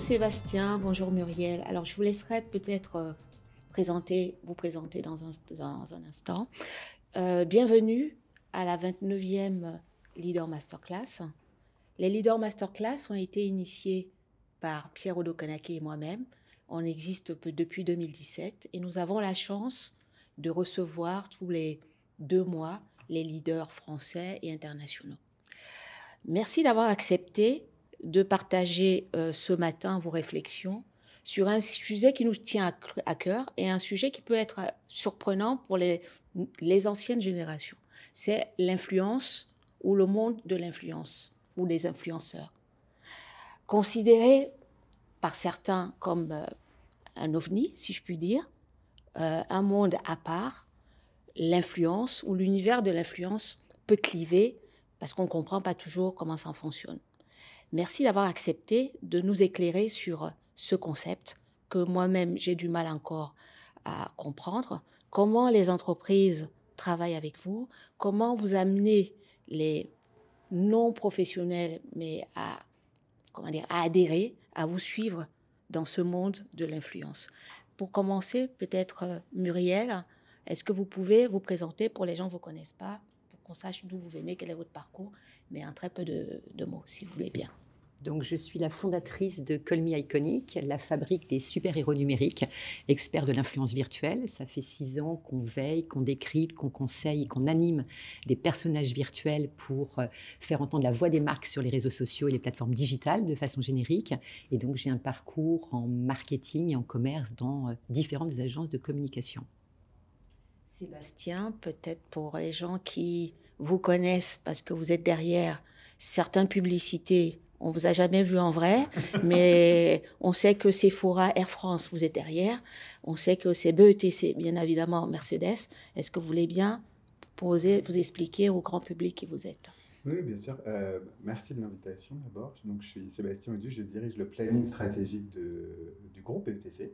Sébastien, bonjour Muriel. Alors je vous laisserai peut-être euh, vous présenter dans un, instant. Euh, bienvenue à la 29e Leader Masterclass. Les Leader Masterclass ont été initiés par Pierre Odokanake et moi-même. On existe depuis 2017 et nous avons la chance de recevoir tous les deux mois les leaders français et internationaux. Merci d'avoir accepté de partager euh, ce matin vos réflexions sur un sujet qui nous tient à, cœur et un sujet qui peut être euh, surprenant pour les, anciennes générations. C'est l'influence ou le monde de l'influence ou les influenceurs. Considéré par certains comme euh, un ovni, si je puis dire, un monde à part, l'influence ou l'univers de l'influence peut cliver parce qu'on ne comprend pas toujours comment ça fonctionne. Merci d'avoir accepté de nous éclairer sur ce concept que moi-même j'ai du mal encore à comprendre. Comment les entreprises travaillent avec vous Comment vous amenez les non professionnels mais à comment dire adhérer, à vous suivre dans ce monde de l'influence Pour commencer, peut-être euh, Muriel, est-ce que vous pouvez vous présenter pour les gens qui ne vous connaissent pas, pour qu'on sache d'où vous venez, quel est votre parcours, mais un très peu de mots, si vous voulez bien. Donc, je suis la fondatrice de Call Me Iconic, la fabrique des super-héros numériques, expert de l'influence virtuelle. Ça fait six ans qu'on veille, qu'on décrit, qu'on conseille, qu'on anime des personnages virtuels pour euh, faire entendre la voix des marques sur les réseaux sociaux et les plateformes digitales de façon générique. Et donc, j'ai un parcours en marketing et en commerce dans euh, différentes agences de communication. Sébastien, peut-être pour les gens qui vous connaissent parce que vous êtes derrière certaines publicités on vous a jamais vu en vrai, mais on sait que Sephora, Air France, vous êtes derrière. On sait que c'est BETC, bien évidemment, Mercedes. Est-ce que vous voulez bien poser, vous expliquer au grand public qui vous êtes Oui, bien sûr. Euh, merci de l'invitation d'abord. Donc, je suis Sébastien Audu, je dirige le planning stratégique du groupe BETC.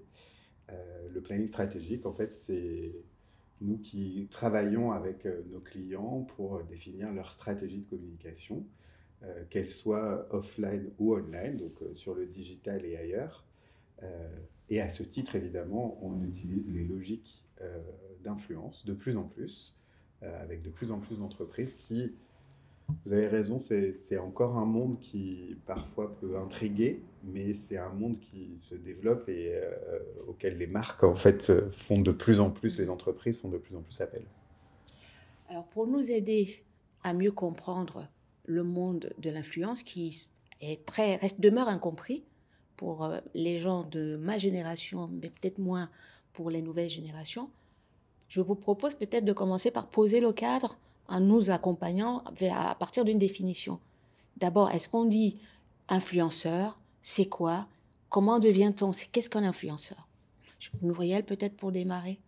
Euh, le planning stratégique, en fait, c'est nous qui travaillons avec euh, nos clients pour définir leur stratégie de communication euh, qu'elle qu'elles soient offline ou online, donc euh, sur le digital et ailleurs. Euh, et à ce titre, évidemment, on utilise les logiques d'influence de plus en plus, avec de plus en plus d'entreprises qui, vous avez raison, c'est encore un monde qui parfois peut intriguer, mais c'est un monde qui se développe et auquel les marques, en fait, font de plus en plus, les entreprises font de plus en plus appel. Alors pour nous aider à mieux comprendre le monde de l'influence qui est très, reste, demeure incompris pour euh, les gens de ma génération, mais peut-être moins pour les nouvelles générations. Je vous propose peut-être de commencer par poser le cadre en nous accompagnant à partir d'une définition. D'abord, est-ce qu'on dit influenceur C'est quoi Comment devient-on Qu'est-ce qu'un influenceur Nouriel, peut-être pour démarrer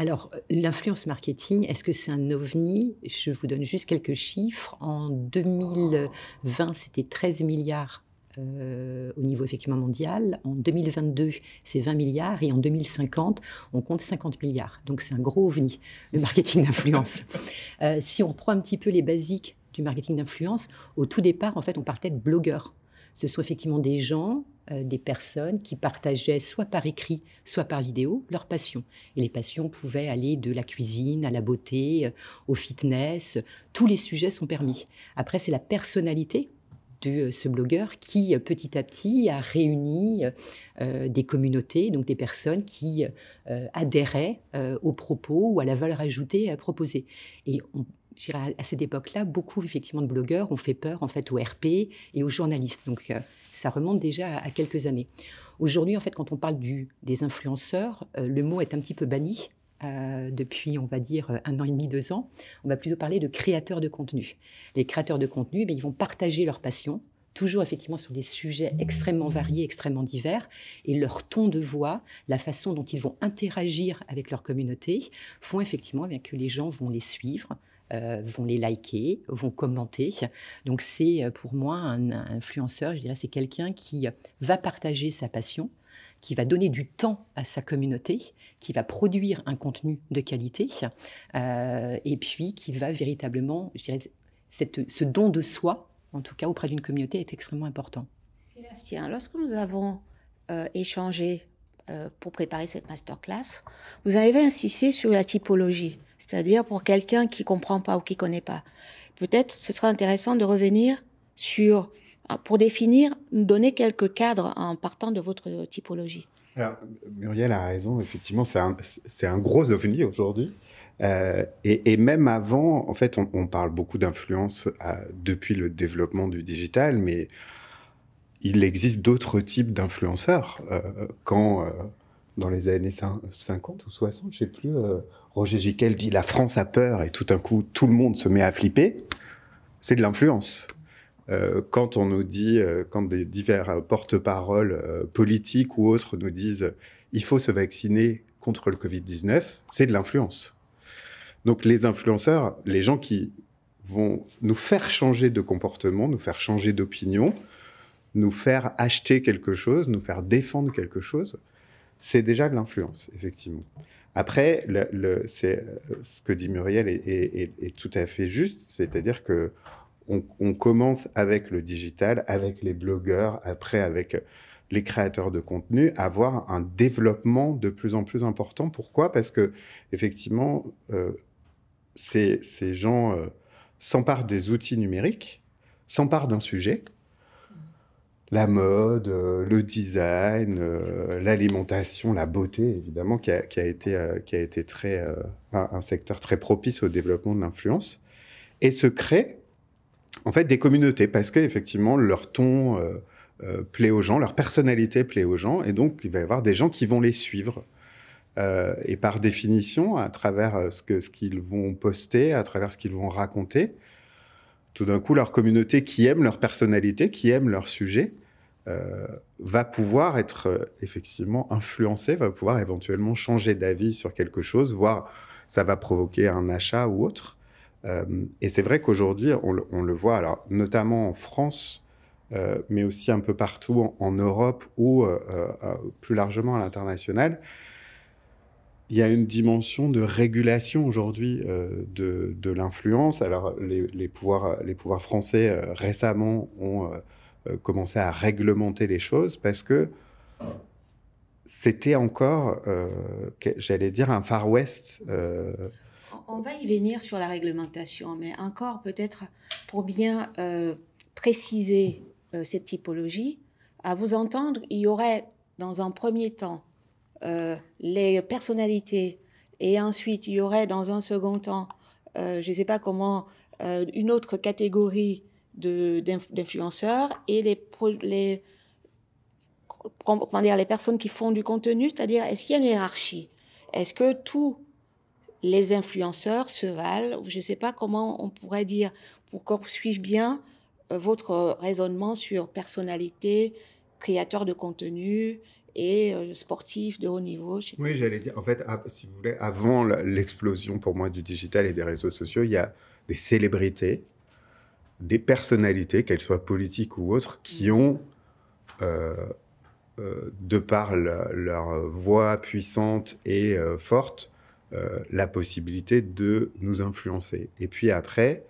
alors, euh, l'influence marketing, est-ce que c'est un ovni Je vous donne juste quelques chiffres. En 2020, c'était 13 milliards euh, au niveau effectivement mondial. En 2022, c'est 20 milliards et en 2050, on compte 50 milliards. Donc c'est un gros ovni, le marketing d'influence. Euh, si on reprend un petit peu les basiques du marketing d'influence, au tout départ, en fait, on partait de blogueurs ce sont effectivement des gens, euh, des personnes qui partageaient soit par écrit, soit par vidéo, leurs passions. Et les passions pouvaient aller de la cuisine à la beauté, euh, au fitness, tous les sujets sont permis. Après, c'est la personnalité de euh, ce blogueur qui petit à petit a réuni des communautés, donc des personnes qui adhéraient aux propos ou à la valeur ajoutée proposée. Et on, à cette époque-là, beaucoup effectivement de blogueurs ont fait peur en fait aux RP et aux journalistes. Donc euh, ça remonte déjà à quelques années. Aujourd'hui, en fait, quand on parle du, des influenceurs, euh, le mot est un petit peu banni. Euh, depuis, on va dire, un an et demi, deux ans, on va plutôt parler de créateurs de contenu. Les créateurs de contenu, eh ils vont partager leur passion, toujours effectivement sur des sujets extrêmement variés, extrêmement divers, et leur ton de voix, la façon dont ils vont interagir avec leur communauté, font effectivement eh bien, que les gens vont les suivre, euh, vont les liker, vont commenter. Donc c'est euh, pour moi un, influenceur, je dirais, c'est quelqu'un qui va partager sa passion, qui va donner du temps à sa communauté, qui va produire un contenu de qualité, euh, et puis qui va véritablement, je dirais, ce don de soi, en tout cas auprès d'une communauté, est extrêmement important. Sébastien, lorsque nous avons échangé euh, pour préparer cette masterclass, vous avez insisté sur la typologie, c'est-à-dire pour quelqu'un qui comprend pas ou qui connaît pas. Peut-être ce serait intéressant de revenir sur, euh, pour définir, donner quelques cadres en partant de votre typologie. Muriel a raison, effectivement, c'est un, gros ovni aujourd'hui. Euh, et, même avant, en fait, on, on parle beaucoup d'influence depuis le développement du digital, mais il existe d'autres types d'influenceurs. Euh, quand, euh, dans les années 50 ou 60, je ne sais plus, euh, Roger Giquel dit la France a peur et tout d'un coup tout le monde se met à flipper, c'est de l'influence. quand on nous dit, quand des divers porte-paroles politiques ou autres nous disent il faut se vacciner contre le Covid-19, c'est de l'influence. Donc les influenceurs, les gens qui vont nous faire changer de comportement, nous faire changer d'opinion, nous faire acheter quelque chose, nous faire défendre quelque chose, c'est déjà de l'influence, effectivement. Après, euh, ce que dit Muriel est, tout à fait juste, c'est-à-dire que on, commence avec le digital, avec les blogueurs, après avec les créateurs de contenu, à avoir un développement de plus en plus important. Pourquoi Parce que effectivement, euh, ces, gens euh, s'emparent des outils numériques, s'emparent d'un sujet, la mode, euh, le design, euh, l'alimentation, la beauté, évidemment, qui a, euh, été, très, un, secteur très propice au développement de l'influence, et se créent en fait des communautés, parce qu'effectivement, leur ton plaît aux gens, leur personnalité plaît aux gens, et donc il va y avoir des gens qui vont les suivre. et par définition, à travers ce qu'ils vont poster, à travers ce qu'ils vont raconter, tout d'un coup, leur communauté qui aime leur personnalité, qui aime leur sujet, euh, va pouvoir être euh, effectivement influencée, va pouvoir éventuellement changer d'avis sur quelque chose, voire ça va provoquer un achat ou autre. Euh, et c'est vrai qu'aujourd'hui, on, le voit, alors notamment en France, mais aussi un peu partout en Europe ou plus largement à l'international, il y a une dimension de régulation aujourd'hui euh, de, de l'influence. Alors, les, les, pouvoirs, les pouvoirs français euh, récemment ont euh, commencé à réglementer les choses parce que c'était encore, j'allais dire, un Far West. On va y venir sur la réglementation, mais encore peut-être pour bien préciser cette typologie, à vous entendre, il y aurait dans un premier temps euh, les personnalités, et ensuite il y aurait dans un second temps, euh, je ne sais pas comment, euh, une autre catégorie d'influenceurs et les, les, comment dire, les personnes qui font du contenu, c'est-à-dire est-ce qu'il y a une hiérarchie Est-ce que tous les influenceurs se valent Je ne sais pas comment on pourrait dire pour qu'on suive bien votre raisonnement sur personnalité, créateur de contenu et euh, sportif de haut niveau. Oui, j'allais dire, en fait, ah, si vous voulez, avant l'explosion pour moi du digital et des réseaux sociaux, il y a des célébrités, des personnalités, qu'elles soient politiques ou autres, qui mm. ont, euh, euh, de par leur voix puissante et forte, la possibilité de nous influencer. Et puis après,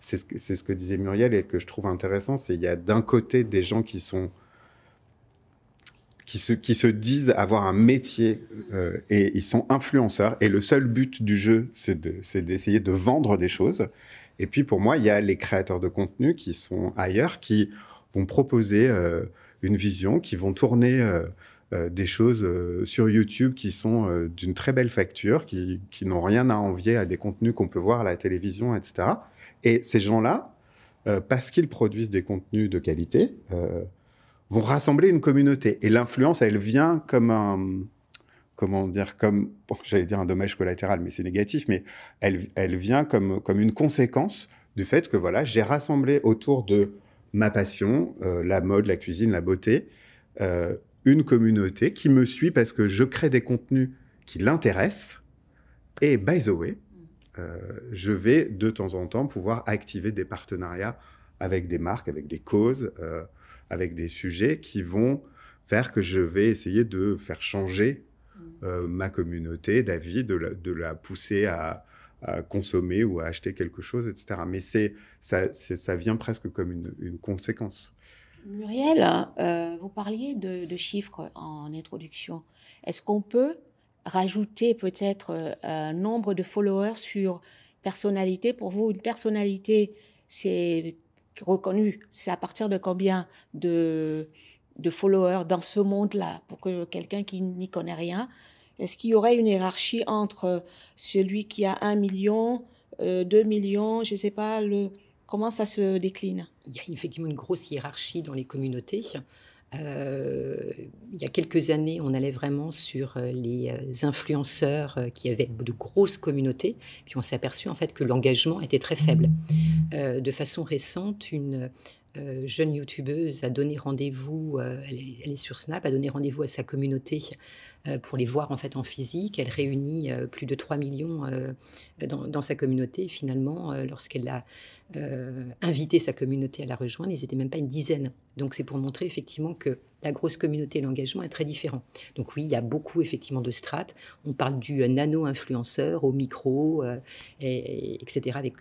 c'est ce, ce, que disait Muriel et que je trouve intéressant, c'est il y a d'un côté des gens qui sont qui se, qui se disent avoir un métier euh, et ils sont influenceurs. Et le seul but du jeu, c'est d'essayer de, vendre des choses. Et puis pour moi, il y a les créateurs de contenu qui sont ailleurs, qui vont proposer euh, une vision, qui vont tourner euh, des choses sur YouTube qui sont d'une très belle facture, qui, qui n'ont rien à envier à des contenus qu'on peut voir à la télévision, etc. Et ces gens-là, parce qu'ils produisent des contenus de qualité, vont rassembler une communauté. Et l'influence, elle vient comme un, comment dire, comme, j'allais dire un dommage collatéral, mais c'est négatif, mais elle, vient comme, comme une conséquence du fait que voilà, j'ai rassemblé autour de ma passion, euh, la mode, la cuisine, la beauté, euh, une communauté qui me suit parce que je crée des contenus qui l'intéressent. Et by the way, euh, je vais de temps en temps pouvoir activer des partenariats avec des marques, avec des causes avec des sujets qui vont faire que je vais essayer de faire changer mmh. euh, ma communauté d'avis, de, la pousser à, consommer ou à acheter quelque chose, etc. Mais c'est ça, ça vient presque comme une, conséquence. Muriel, euh, vous parliez de, de, chiffres en introduction. Est-ce qu'on peut rajouter peut-être euh, un nombre de followers sur personnalité Pour vous, une personnalité, c'est reconnu, c'est à partir de combien de, followers dans ce monde-là pour que quelqu'un qui n'y connaît rien, est-ce qu'il y aurait une hiérarchie entre celui qui a un million, euh, deux millions, je ne sais pas, le, comment ça se décline Il y a effectivement une grosse hiérarchie dans les communautés. Euh, il y a quelques années, on allait vraiment sur euh, les euh, influenceurs qui avaient de grosses communautés, puis on s'est aperçu en fait que l'engagement était très faible. de façon récente, une jeune youtubeuse a donné rendez-vous, elle, est sur Snap, a donné rendez-vous à sa communauté pour les voir en fait en physique. Elle réunit plus de 3 millions dans, dans, sa communauté. Finalement, lorsqu'elle a euh, inviter sa communauté à la rejoindre. Ils n'étaient même pas une dizaine. Donc c'est pour montrer effectivement que la grosse communauté l'engagement est très différent. Donc oui, il y a beaucoup effectivement de strates. On parle du euh, nano-influenceur au micro, euh, et, etc. Avec,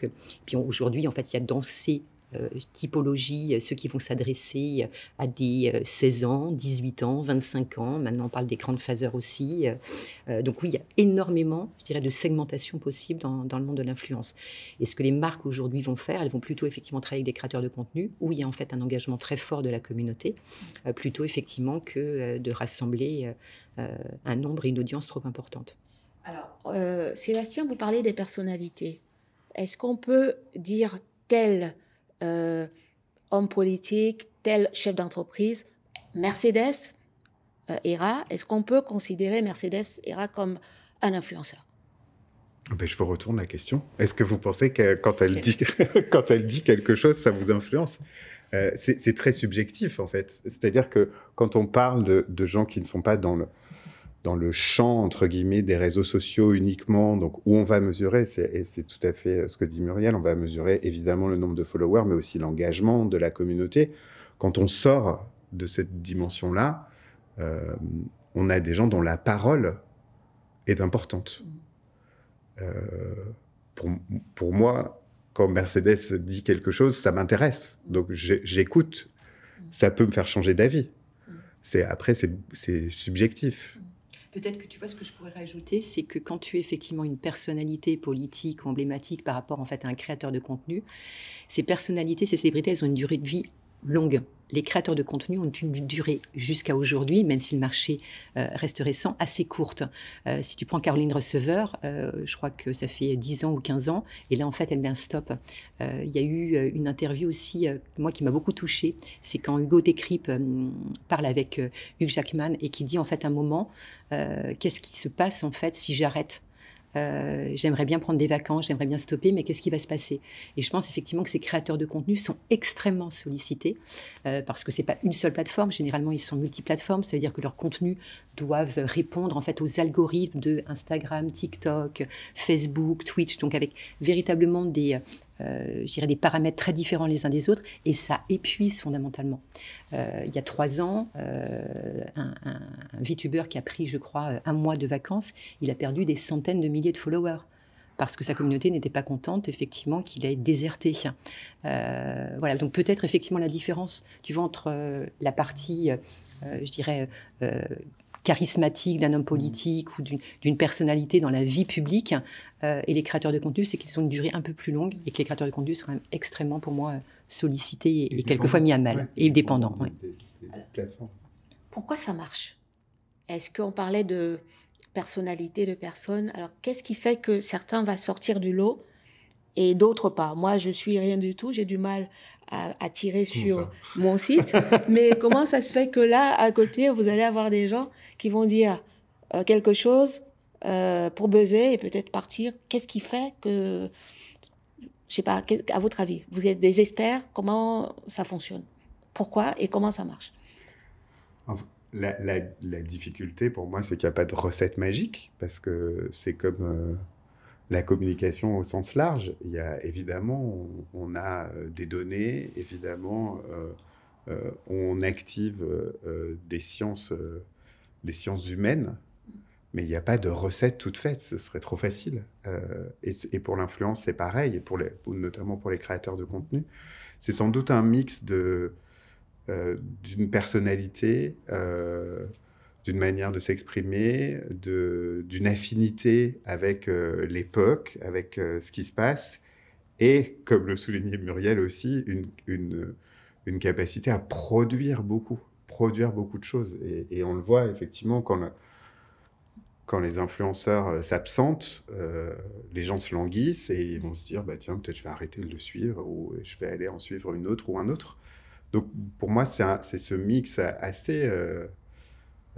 puis aujourd'hui, en fait, il y a dans euh, typologie, euh, ceux qui vont s'adresser euh, à des 16 ans, 18 ans, 25 ans. Maintenant, on parle des grandes phaseurs aussi. donc oui, il y a énormément, je dirais, de segmentation possible dans, dans le monde de l'influence. Et ce que les marques aujourd'hui vont faire, elles vont plutôt effectivement travailler avec des créateurs de contenu, où il y a en fait un engagement très fort de la communauté, plutôt effectivement que de rassembler un nombre et une audience trop importante. Alors, Sébastien, vous parlez des personnalités. Est-ce qu'on peut dire telle euh, homme politique, tel chef d'entreprise. Mercedes, euh, ERA, est-ce qu'on peut considérer Mercedes, ERA comme un influenceur ah ben, je vous retourne la question. Est-ce que vous pensez que quand elle dit, quand elle dit quelque chose, ça vous influence euh, C'est très subjectif, en fait. C'est-à-dire que quand on parle de, de, gens qui ne sont pas dans le, dans le champ, entre guillemets, des réseaux sociaux uniquement, donc où on va mesurer, et c'est tout à fait euh, ce que dit Muriel, on va mesurer évidemment le nombre de followers, mais aussi l'engagement de la communauté. Quand on sort de cette dimension-là, euh, on a des gens dont la parole est importante. Mm. Euh, pour, moi, quand Mercedes dit quelque chose, ça m'intéresse. Donc j'écoute. Mm. Ça peut me faire changer d'avis. Mm. après, c'est subjectif. Peut-être que tu vois ce que je pourrais rajouter, c'est que quand tu es effectivement une personnalité politique ou emblématique par rapport en fait à un créateur de contenu, ces personnalités, ces célébrités, elles ont une durée de vie longue. Les créateurs de contenu ont une durée jusqu'à aujourd'hui, même si le marché euh, reste récent, assez courte. Euh, si tu prends Caroline Receveur, euh, je crois que ça fait 10 ans ou 15 ans, et là en fait elle met un stop. Il y a eu une interview aussi, moi qui m'a beaucoup touchée, c'est quand Hugo Décrypte parle avec Hugh Jackman et qui dit en fait à un moment, qu'est-ce qui se passe en fait si j'arrête euh, j'aimerais bien prendre des vacances, j'aimerais bien stopper, mais qu'est-ce qui va se passer Et je pense effectivement que ces créateurs de contenu sont extrêmement sollicités euh, parce que c'est pas une seule plateforme. Généralement, ils sont multiplateformes. Ça veut dire que leurs contenus doivent répondre en fait aux algorithmes de Instagram, TikTok, Facebook, Twitch. Donc avec véritablement des, euh, des paramètres très différents les uns des autres, et ça épuise fondamentalement. Euh, il y a trois ans, euh, un, un, VTuber qui a pris, je crois, un mois de vacances, il a perdu des centaines de milliers de followers. Parce que sa communauté n'était pas contente, effectivement, qu'il ait déserté. voilà, donc peut-être effectivement la différence, tu vois, entre la partie, je dirais, charismatique d'un homme mm. politique ou d'une personnalité dans la vie publique. Euh, et les créateurs de contenu, c'est qu'ils ont une durée un peu plus longue et que les créateurs de contenu sont même extrêmement, pour moi, euh, sollicités et, quelquefois mis à mal et dépendants. Pourquoi ça marche Est-ce qu'on parlait de personnalité de personne Alors, qu'est-ce qui fait que certains vont sortir du lot et d'autres pas. Moi, je suis rien du tout, j'ai du mal à, tirer sur mon site. mais comment ça se fait que là, à côté, vous allez avoir des gens qui vont dire euh, quelque chose euh, pour buzzer et peut-être partir Qu'est-ce qui fait que, je sais pas, à votre avis, vous êtes des experts, comment ça fonctionne Pourquoi et comment ça marche La, difficulté pour moi, c'est qu'il n'y a pas de recette magique, parce que c'est comme, euh, communication au sens large. Il y a, évidemment, on, a euh, des données, évidemment, euh, euh, on active des, sciences, des sciences humaines, mais il n'y a pas de recette toute faite, ce serait trop facile. Et, et, pour l'influence, c'est pareil, et pour les, notamment pour les créateurs de contenu. C'est sans doute un mix de, d'une personnalité d'une manière de s'exprimer, d'une affinité avec euh, l'époque, avec euh, ce qui se passe, et, comme le soulignait Muriel aussi, une, une, capacité à produire beaucoup, produire beaucoup de choses. Et, on le voit effectivement quand, quand les influenceurs euh, s'absentent, les gens se languissent et ils vont se dire, bah, tiens, peut-être je vais arrêter de le suivre, ou je vais aller en suivre une autre ou un autre. Donc pour moi, c'est ce mix assez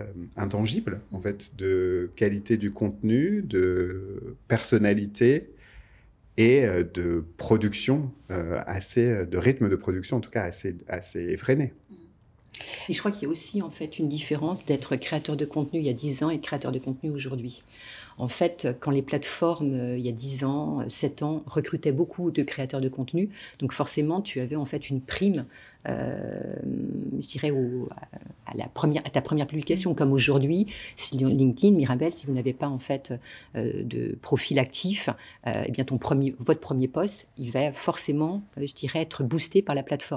euh, intangible, en fait, de qualité du contenu, de personnalité et euh, de production, euh, assez, de rythme de production en tout cas assez, effréné. Et je crois qu'il y a aussi en fait une différence d'être créateur de contenu il y a dix ans et créateur de contenu aujourd'hui. En fait, quand les plateformes, euh, il y a 10 ans, 7 ans, recrutaient beaucoup de créateurs de contenu, donc forcément, tu avais en fait une prime, euh, je dirais, à, la première, ta première publication. Comme aujourd'hui, LinkedIn, Mirabel, si vous n'avez pas en fait euh, de profil actif, eh bien ton premier, votre premier poste, il va forcément, je dirais, être boosté par la plateforme.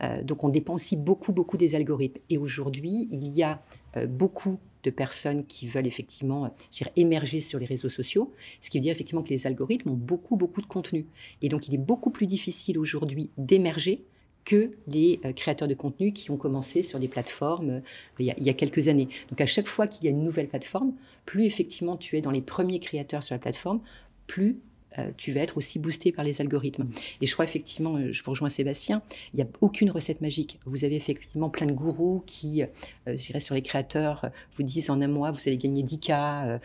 Mm. donc on dépend aussi beaucoup, beaucoup des algorithmes. Et aujourd'hui, il y a beaucoup de personnes qui veulent effectivement euh, dire, émerger sur les réseaux sociaux, ce qui veut dire effectivement que les algorithmes ont beaucoup, beaucoup de contenu. Et donc, il est beaucoup plus difficile aujourd'hui d'émerger que les euh, créateurs de contenu qui ont commencé sur des plateformes euh, il y, a, il y a quelques années. Donc à chaque fois qu'il y a une nouvelle plateforme, plus effectivement tu es dans les premiers créateurs sur la plateforme, plus euh, tu vas être aussi boosté par les algorithmes. Et je crois effectivement, euh, je vous rejoins Sébastien, il n'y a aucune recette magique. Vous avez effectivement plein de gourous qui, euh, je sur les créateurs, vous disent en un mois, vous allez gagner 10K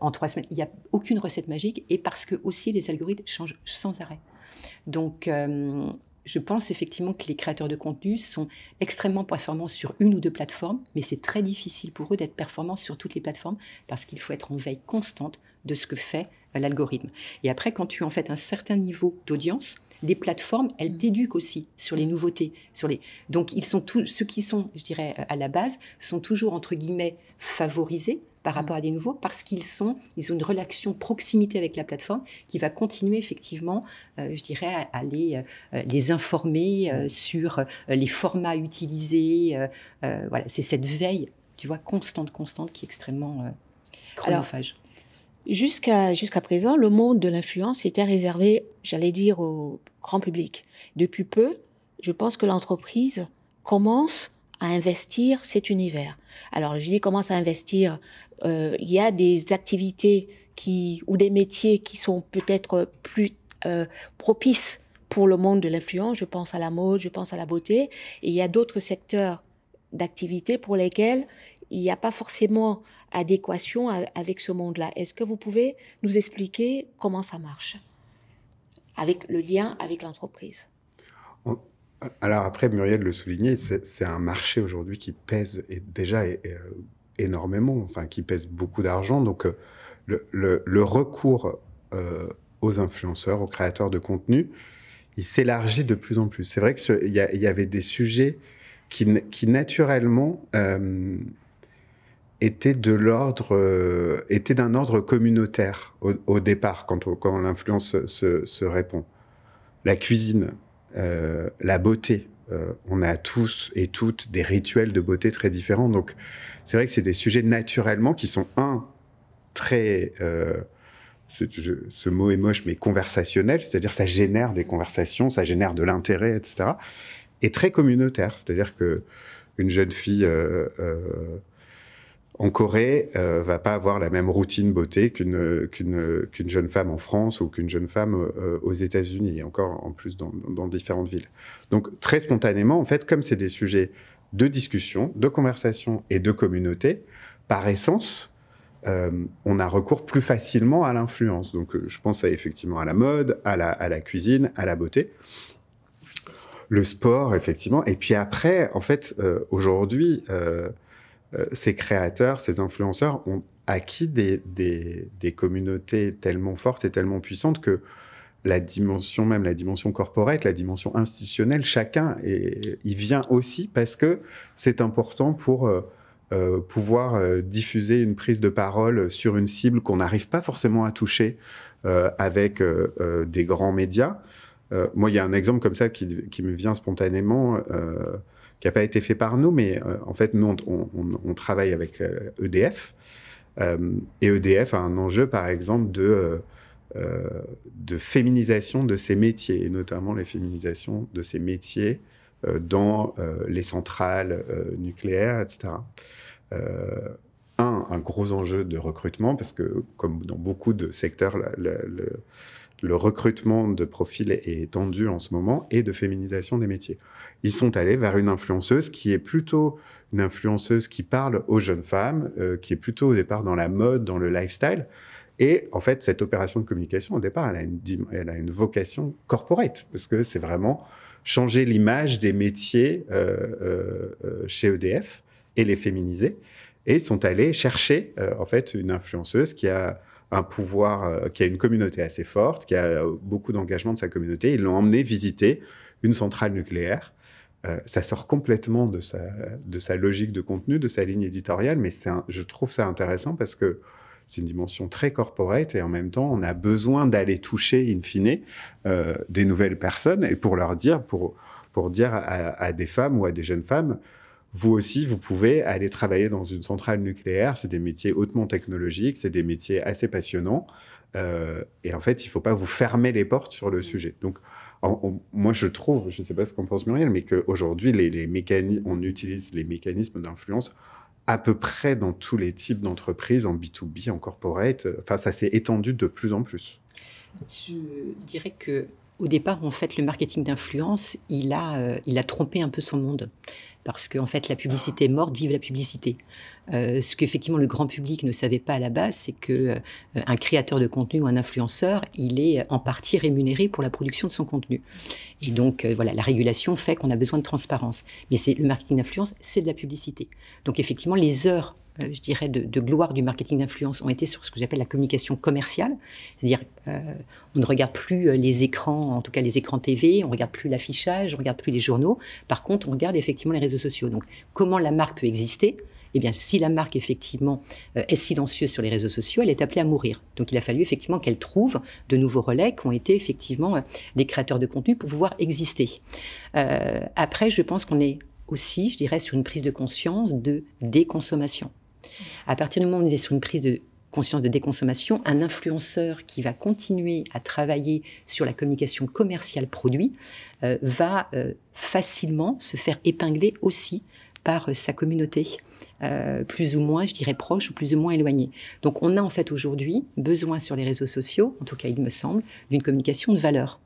en trois semaines. Il n'y a aucune recette magique et parce que aussi les algorithmes changent sans arrêt. Donc, je pense effectivement que les créateurs de contenu sont extrêmement performants sur une ou deux plateformes, mais c'est très difficile pour eux d'être performants sur toutes les plateformes parce qu'il faut être en veille constante de ce que fait euh, l'algorithme. Et après, quand tu en fait un certain niveau d'audience, les plateformes, elles mm. t'éduquent aussi sur les nouveautés, sur les. Donc, ils sont tous ceux qui sont, je dirais, euh, à la base, sont toujours entre guillemets favorisés par mm. rapport à des nouveaux parce qu'ils sont, ils ont une relation proximité avec la plateforme qui va continuer effectivement, euh, je dirais, à, les, informer mm. sur les formats utilisés. voilà, c'est cette veille, tu vois, constante, constante qui est extrêmement chronophage. Jusqu'à jusqu'à présent, le monde de l'influence était réservé, j'allais dire, au grand public. Depuis peu, je pense que l'entreprise commence à investir cet univers. Alors, je dis commence à investir. Euh, il y a des activités qui ou des métiers qui sont peut-être plus euh, propices pour le monde de l'influence. Je pense à la mode, je pense à la beauté. Et il y a d'autres secteurs d'activités pour lesquelles il n'y a pas forcément adéquation avec ce monde-là. Est-ce que vous pouvez nous expliquer comment ça marche avec le lien avec l'entreprise Alors après, Muriel le soulignait, c'est un marché aujourd'hui qui pèse et déjà énormément, enfin qui pèse beaucoup d'argent. Donc euh, le, recours euh, aux influenceurs, aux créateurs de contenu, il s'élargit de plus en plus. C'est vrai qu'il il y, avait des sujets qui, naturellement euh, était de l'ordre, euh, était d'un ordre communautaire au, départ quand, quand l'influence se, répond. La cuisine, euh, la beauté. Euh, on a tous et toutes des rituels de beauté très différents. Donc, c'est vrai que c'est des sujets naturellement qui sont, un, très ce mot est moche, mais conversationnel, c'est-à-dire ça génère des conversations, ça génère de l'intérêt, etc et très communautaire. C'est-à-dire que une jeune fille euh, euh, en Corée ne euh, va pas avoir la même routine beauté qu'une qu'une jeune femme en France ou qu'une jeune femme aux États-Unis, et encore en plus dans, différentes villes. Donc très spontanément, en fait, comme c'est des sujets de discussion, de conversation et de communauté, par essence, on a recours plus facilement à l'influence. Donc, je pense à, effectivement à la mode, à la, à la, cuisine, à la beauté le sport, effectivement. Et puis après, en fait, euh, aujourd'hui, euh, euh, ces créateurs, ces influenceurs ont acquis des, communautés tellement fortes et tellement puissantes que la dimension même, la dimension corporelle, la dimension institutionnelle, chacun y il vient aussi parce que c'est important pour pouvoir diffuser une prise de parole sur une cible qu'on n'arrive pas forcément à toucher avec des grands médias. Euh, moi, il y a un exemple comme ça qui, me vient spontanément, euh, qui n'a pas été fait par nous, mais euh, en fait, nous, on, travaille avec EDF. E et EDF a un enjeu, par exemple, de, de féminisation de ses métiers, et notamment les féminisations de ses métiers dans les centrales nucléaires, etc. un, un gros enjeu de recrutement, parce que comme dans beaucoup de secteurs, le recrutement de profils est tendu en ce moment et de féminisation des métiers. Ils sont allés vers une influenceuse qui est plutôt une influenceuse qui parle aux jeunes femmes, euh, qui est plutôt au départ dans la mode, dans le lifestyle. Et en fait, cette opération de communication, au départ, elle a une, vocation corporate, parce que c'est vraiment changer l'image des métiers euh, euh, chez EDF et les féminiser. Et ils sont allés chercher, en fait, une influenceuse qui a un pouvoir, euh, qui a une communauté assez forte, qui a euh, beaucoup d'engagement de sa communauté. Ils l'ont emmené visiter une centrale nucléaire. Euh, ça sort complètement de sa, logique de contenu, de sa ligne éditoriale, mais je trouve ça intéressant parce que c'est une dimension très corporate et en même temps, on a besoin d'aller toucher, in fine, des nouvelles personnes et pour leur dire, pour, dire à, des femmes ou à des jeunes femmes, vous aussi, vous pouvez aller travailler dans une centrale nucléaire. C'est des métiers hautement technologiques, c'est des métiers assez passionnants. Euh, et en fait, il ne faut pas vous fermer les portes sur le mm. sujet. Donc, moi, je trouve, je ne sais pas ce qu'en pense Muriel, mais qu'aujourd'hui, les, on utilise les mécanismes d'influence à peu près dans tous les types d'entreprises, en B2B, en corporate. Enfin, ça s'est étendu de plus en plus. Je dirais que au départ, en fait, le marketing d'influence, il a, euh, il a trompé un peu son monde. Parce qu'en fait, la publicité est morte, vive la publicité. Euh, ce qu'effectivement le grand public ne savait pas à la base, c'est qu'un euh, créateur de contenu ou un influenceur, il est en partie rémunéré pour la production de son contenu. Et donc, voilà, la régulation fait qu'on a besoin de transparence. Mais c'est le marketing d'influence, c'est de la publicité. Donc, effectivement, les heures euh, je dirais, de, de gloire du marketing d'influence ont été sur ce que j'appelle la communication commerciale. C'est-à-dire, euh, on ne regarde plus euh, les écrans, en tout cas les écrans TV, on ne regarde plus l'affichage, on ne regarde plus les journaux. Par contre, on regarde effectivement les réseaux sociaux. Donc, comment la marque peut exister eh bien, si la marque, effectivement, euh, est silencieuse sur les réseaux sociaux, elle est appelée à mourir. Donc, il a fallu, effectivement, qu'elle trouve de nouveaux relais qui ont été, effectivement, des créateurs de contenu pour pouvoir exister. Euh, après, je pense qu'on est aussi, je dirais, sur une prise de conscience de déconsommation. À partir du moment où on est sur une prise de conscience de déconsommation, un influenceur qui va continuer à travailler sur la communication commerciale produit euh, va euh, facilement se faire épingler aussi par euh, sa communauté, plus ou moins, je dirais, proche ou plus ou moins éloignée. Donc on a en fait aujourd'hui besoin sur les réseaux sociaux, en tout cas il me semble, d'une communication de valeur.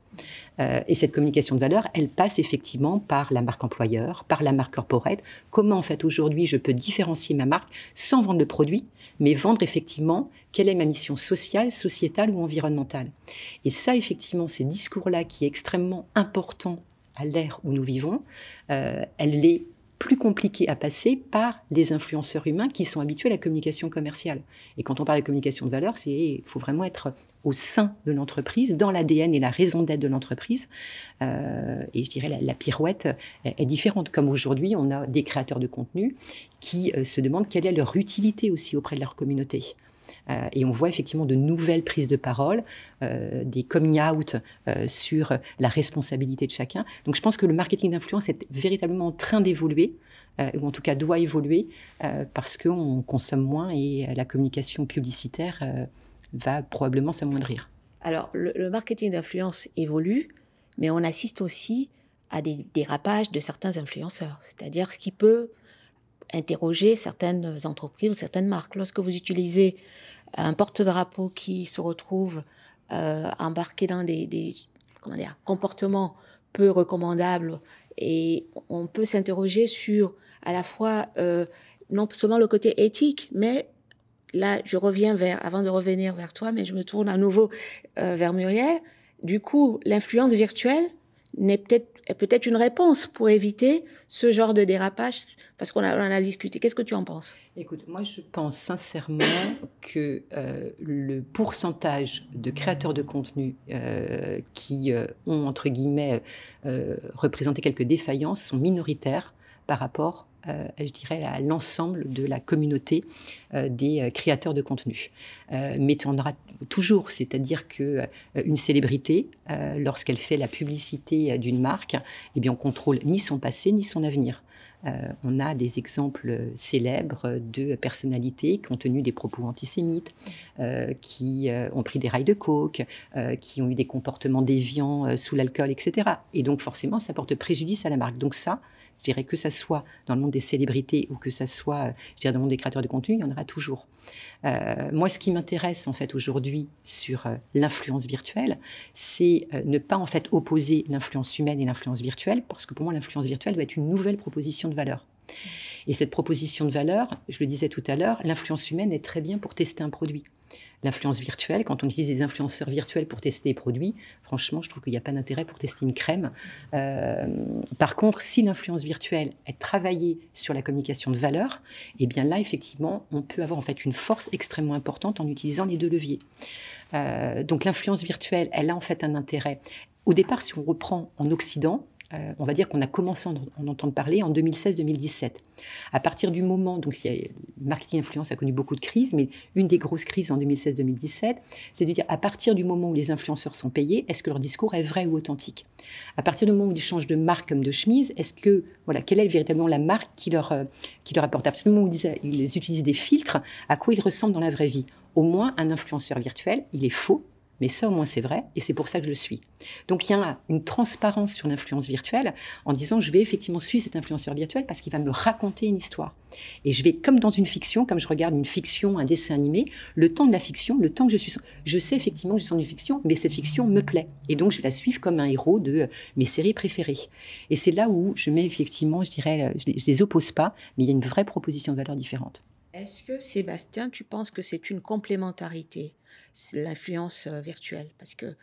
Euh, et cette communication de valeur, elle passe effectivement par la marque employeur, par la marque corporate. Comment en fait aujourd'hui je peux différencier ma marque sans vendre le produit, mais vendre effectivement quelle est ma mission sociale, sociétale ou environnementale. Et ça effectivement, ces discours-là qui est extrêmement important à l'ère où nous vivons, euh, elle est plus compliqué à passer par les influenceurs humains qui sont habitués à la communication commerciale. Et quand on parle de communication de valeur, il faut vraiment être au sein de l'entreprise, dans l'ADN et la raison d'être de l'entreprise. Euh, et je dirais la, pirouette euh, est, différente. Comme aujourd'hui, on a des créateurs de contenu qui euh, se demandent quelle est leur utilité aussi auprès de leur communauté. Euh, et on voit effectivement de nouvelles prises de parole, euh, des coming out euh, sur la responsabilité de chacun. Donc je pense que le marketing d'influence est véritablement en train d'évoluer. ou en tout cas doit évoluer, parce qu'on consomme moins et la communication publicitaire va probablement s'amoindrir. Alors, le marketing d'influence évolue, mais on assiste aussi à des dérapages de certains influenceurs, c'est-à-dire ce qui peut interroger certaines entreprises ou certaines marques. Lorsque vous utilisez euh, un porte-drapeau qui se retrouve euh, embarqué dans des, comportements peu recommandables, et on peut s'interroger sur à la fois euh, non seulement le côté éthique, mais là je reviens vers, avant de revenir vers toi, mais je me tourne à nouveau vers Muriel. Du coup, l'influence virtuelle n'est peut-être est peut-être une réponse pour éviter ce genre de dérapage Parce qu'on en a discuté. Qu'est-ce que tu en penses Écoute, moi je pense sincèrement que euh, le pourcentage de créateurs de contenu euh, qui euh, ont, entre guillemets, représenté quelques défaillances sont minoritaires par rapport je dirais, à l'ensemble de la communauté des créateurs de contenu. mais on aura, toujours, c'est-à-dire que euh, une célébrité, euh, lorsqu'elle fait la publicité euh, d'une marque, eh bien on contrôle ni son passé ni son avenir. on a des exemples célèbres de personnalités qui ont tenu des propos antisémites, qui ont pris des rails de coke, qui ont eu des comportements déviants sous l'alcool, etc. Et donc forcément, ça porte préjudice à la marque. Donc ça, je dirais que ça soit dans le monde des célébrités ou que ça soit, dans le monde des créateurs de contenu, il y en aura toujours. Euh, moi, ce qui m'intéresse en fait aujourd'hui sur euh, l'influence virtuelle, c'est euh, ne pas en fait opposer l'influence humaine et l'influence virtuelle, parce que pour moi, l'influence virtuelle doit être une nouvelle proposition de valeur. Et cette proposition de valeur, je le disais tout à l'heure, l'influence humaine est très bien pour tester un produit. L'influence virtuelle, quand on utilise des influenceurs virtuels pour tester des produits, franchement, je trouve qu'il n'y a pas d'intérêt pour tester une crème. Euh, par contre, si l'influence virtuelle est travaillée sur la communication de valeur, eh bien là, effectivement, on peut avoir en fait une force extrêmement importante en utilisant les deux leviers. Euh, donc l'influence virtuelle, elle a en fait un intérêt. Au départ, si on reprend en Occident, euh, on va dire qu'on a commencé à en, entendre parler en 2016-2017. À partir du moment, donc si, marketing influence a connu beaucoup de crises, mais une des grosses crises en 2016-2017, c'est de dire à partir du moment où les influenceurs sont payés, est-ce que leur discours est vrai ou authentique À partir du moment où ils changent de marque comme de chemise, est-ce que voilà, quelle est véritablement la marque qui leur, euh, qui leur apporte À partir du moment où ils utilisent des filtres, à quoi ils ressemblent dans la vraie vie Au moins, un influenceur virtuel, il est faux, mais ça, au moins, c'est vrai, et c'est pour ça que je le suis. Donc, il y a une transparence sur l'influence virtuelle en disant, je vais effectivement suivre cet influenceur virtuel parce qu'il va me raconter une histoire. Et je vais, comme dans une fiction, comme je regarde une fiction, un dessin animé, le temps de la fiction, le temps que je suis, je sais effectivement que je suis dans une fiction, mais cette fiction me plaît. Et donc, je la suivre comme un héros de euh, mes séries préférées. Et c'est là où je mets effectivement, je dirais, euh, je les, les oppose pas, mais il y a une vraie proposition de valeur différente. Est-ce que Sébastien, tu penses que c'est une complémentarité l'influence euh, virtuelle. Parce que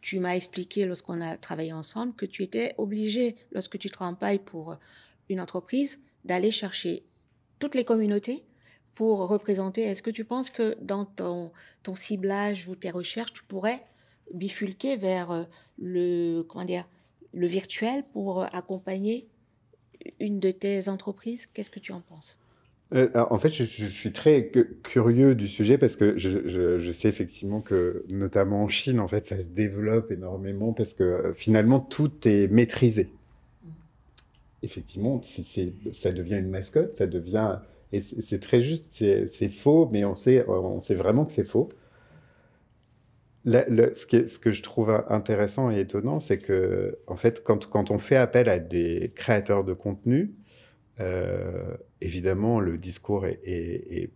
tu m'as expliqué lorsqu'on a travaillé ensemble que tu étais obligé, lorsque tu travailles pour euh, une entreprise, d'aller chercher toutes les communautés pour représenter. Est-ce que tu penses que dans ton, ton ciblage ou tes recherches, tu pourrais bifulquer vers euh, le, comment dire, le virtuel pour accompagner une de tes entreprises Qu'est-ce que tu en penses euh, en fait, je, suis très curieux du sujet parce que je, sais effectivement que, notamment en Chine, en fait, ça se développe énormément parce que euh, finalement, tout est maîtrisé. Effectivement, ça devient une mascotte, ça devient... Et c'est très juste, c'est faux, mais on sait, on sait vraiment que c'est faux. ce, que je trouve intéressant et étonnant, c'est que, en fait, quand on fait appel à des créateurs de contenu, euh, évidemment, le discours est,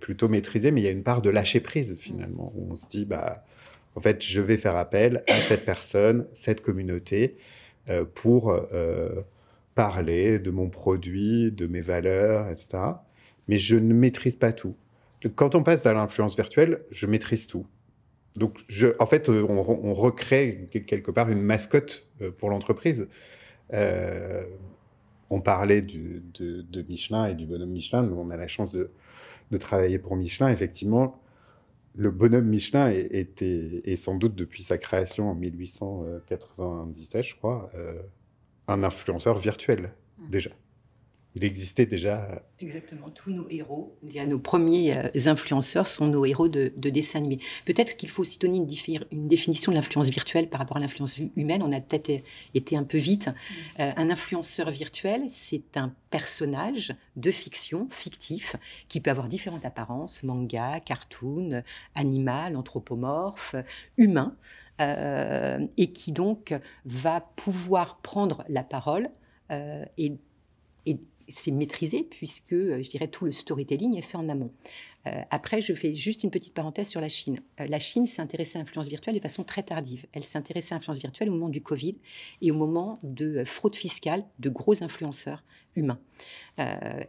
plutôt maîtrisé, mais il y a une part de lâcher prise mm. finalement, où on se dit, bah, en fait, je vais faire appel à cette personne, cette communauté, euh, pour euh, parler de mon produit, de mes valeurs, etc. Mais je ne maîtrise pas tout. Quand on passe à l'influence virtuelle, je maîtrise tout. Donc, je, en fait, on, on recrée quelque part une mascotte pour l'entreprise. Euh, on parlait de, Michelin et du bonhomme Michelin. on a la chance de, travailler pour Michelin. Effectivement, le bonhomme Michelin était, et sans doute depuis sa création en 1897, je crois, euh, un influenceur virtuel, mmh. déjà il existait déjà. Euh, Exactement, tous nos héros, nos premiers euh, influenceurs sont nos héros de, de dessin animé. Peut-être qu'il faut aussi donner une, définition de l'influence virtuelle par rapport à l'influence humaine. On a peut-être euh, été un peu vite. Mm. un influenceur virtuel, c'est un personnage de fiction, fictif, qui peut avoir différentes apparences, manga, cartoon, animal, anthropomorphe, humain, et qui donc va pouvoir prendre la parole et c'est maîtrisé puisque, euh, je dirais, tout le storytelling est fait en amont. Euh, après, je fais juste une petite parenthèse sur la Chine. Euh, la Chine s'est intéressée à l'influence virtuelle de façon très tardive. Elle s'est intéressée à l'influence virtuelle au moment du Covid et au moment de euh, fraude fiscale de gros influenceurs humains.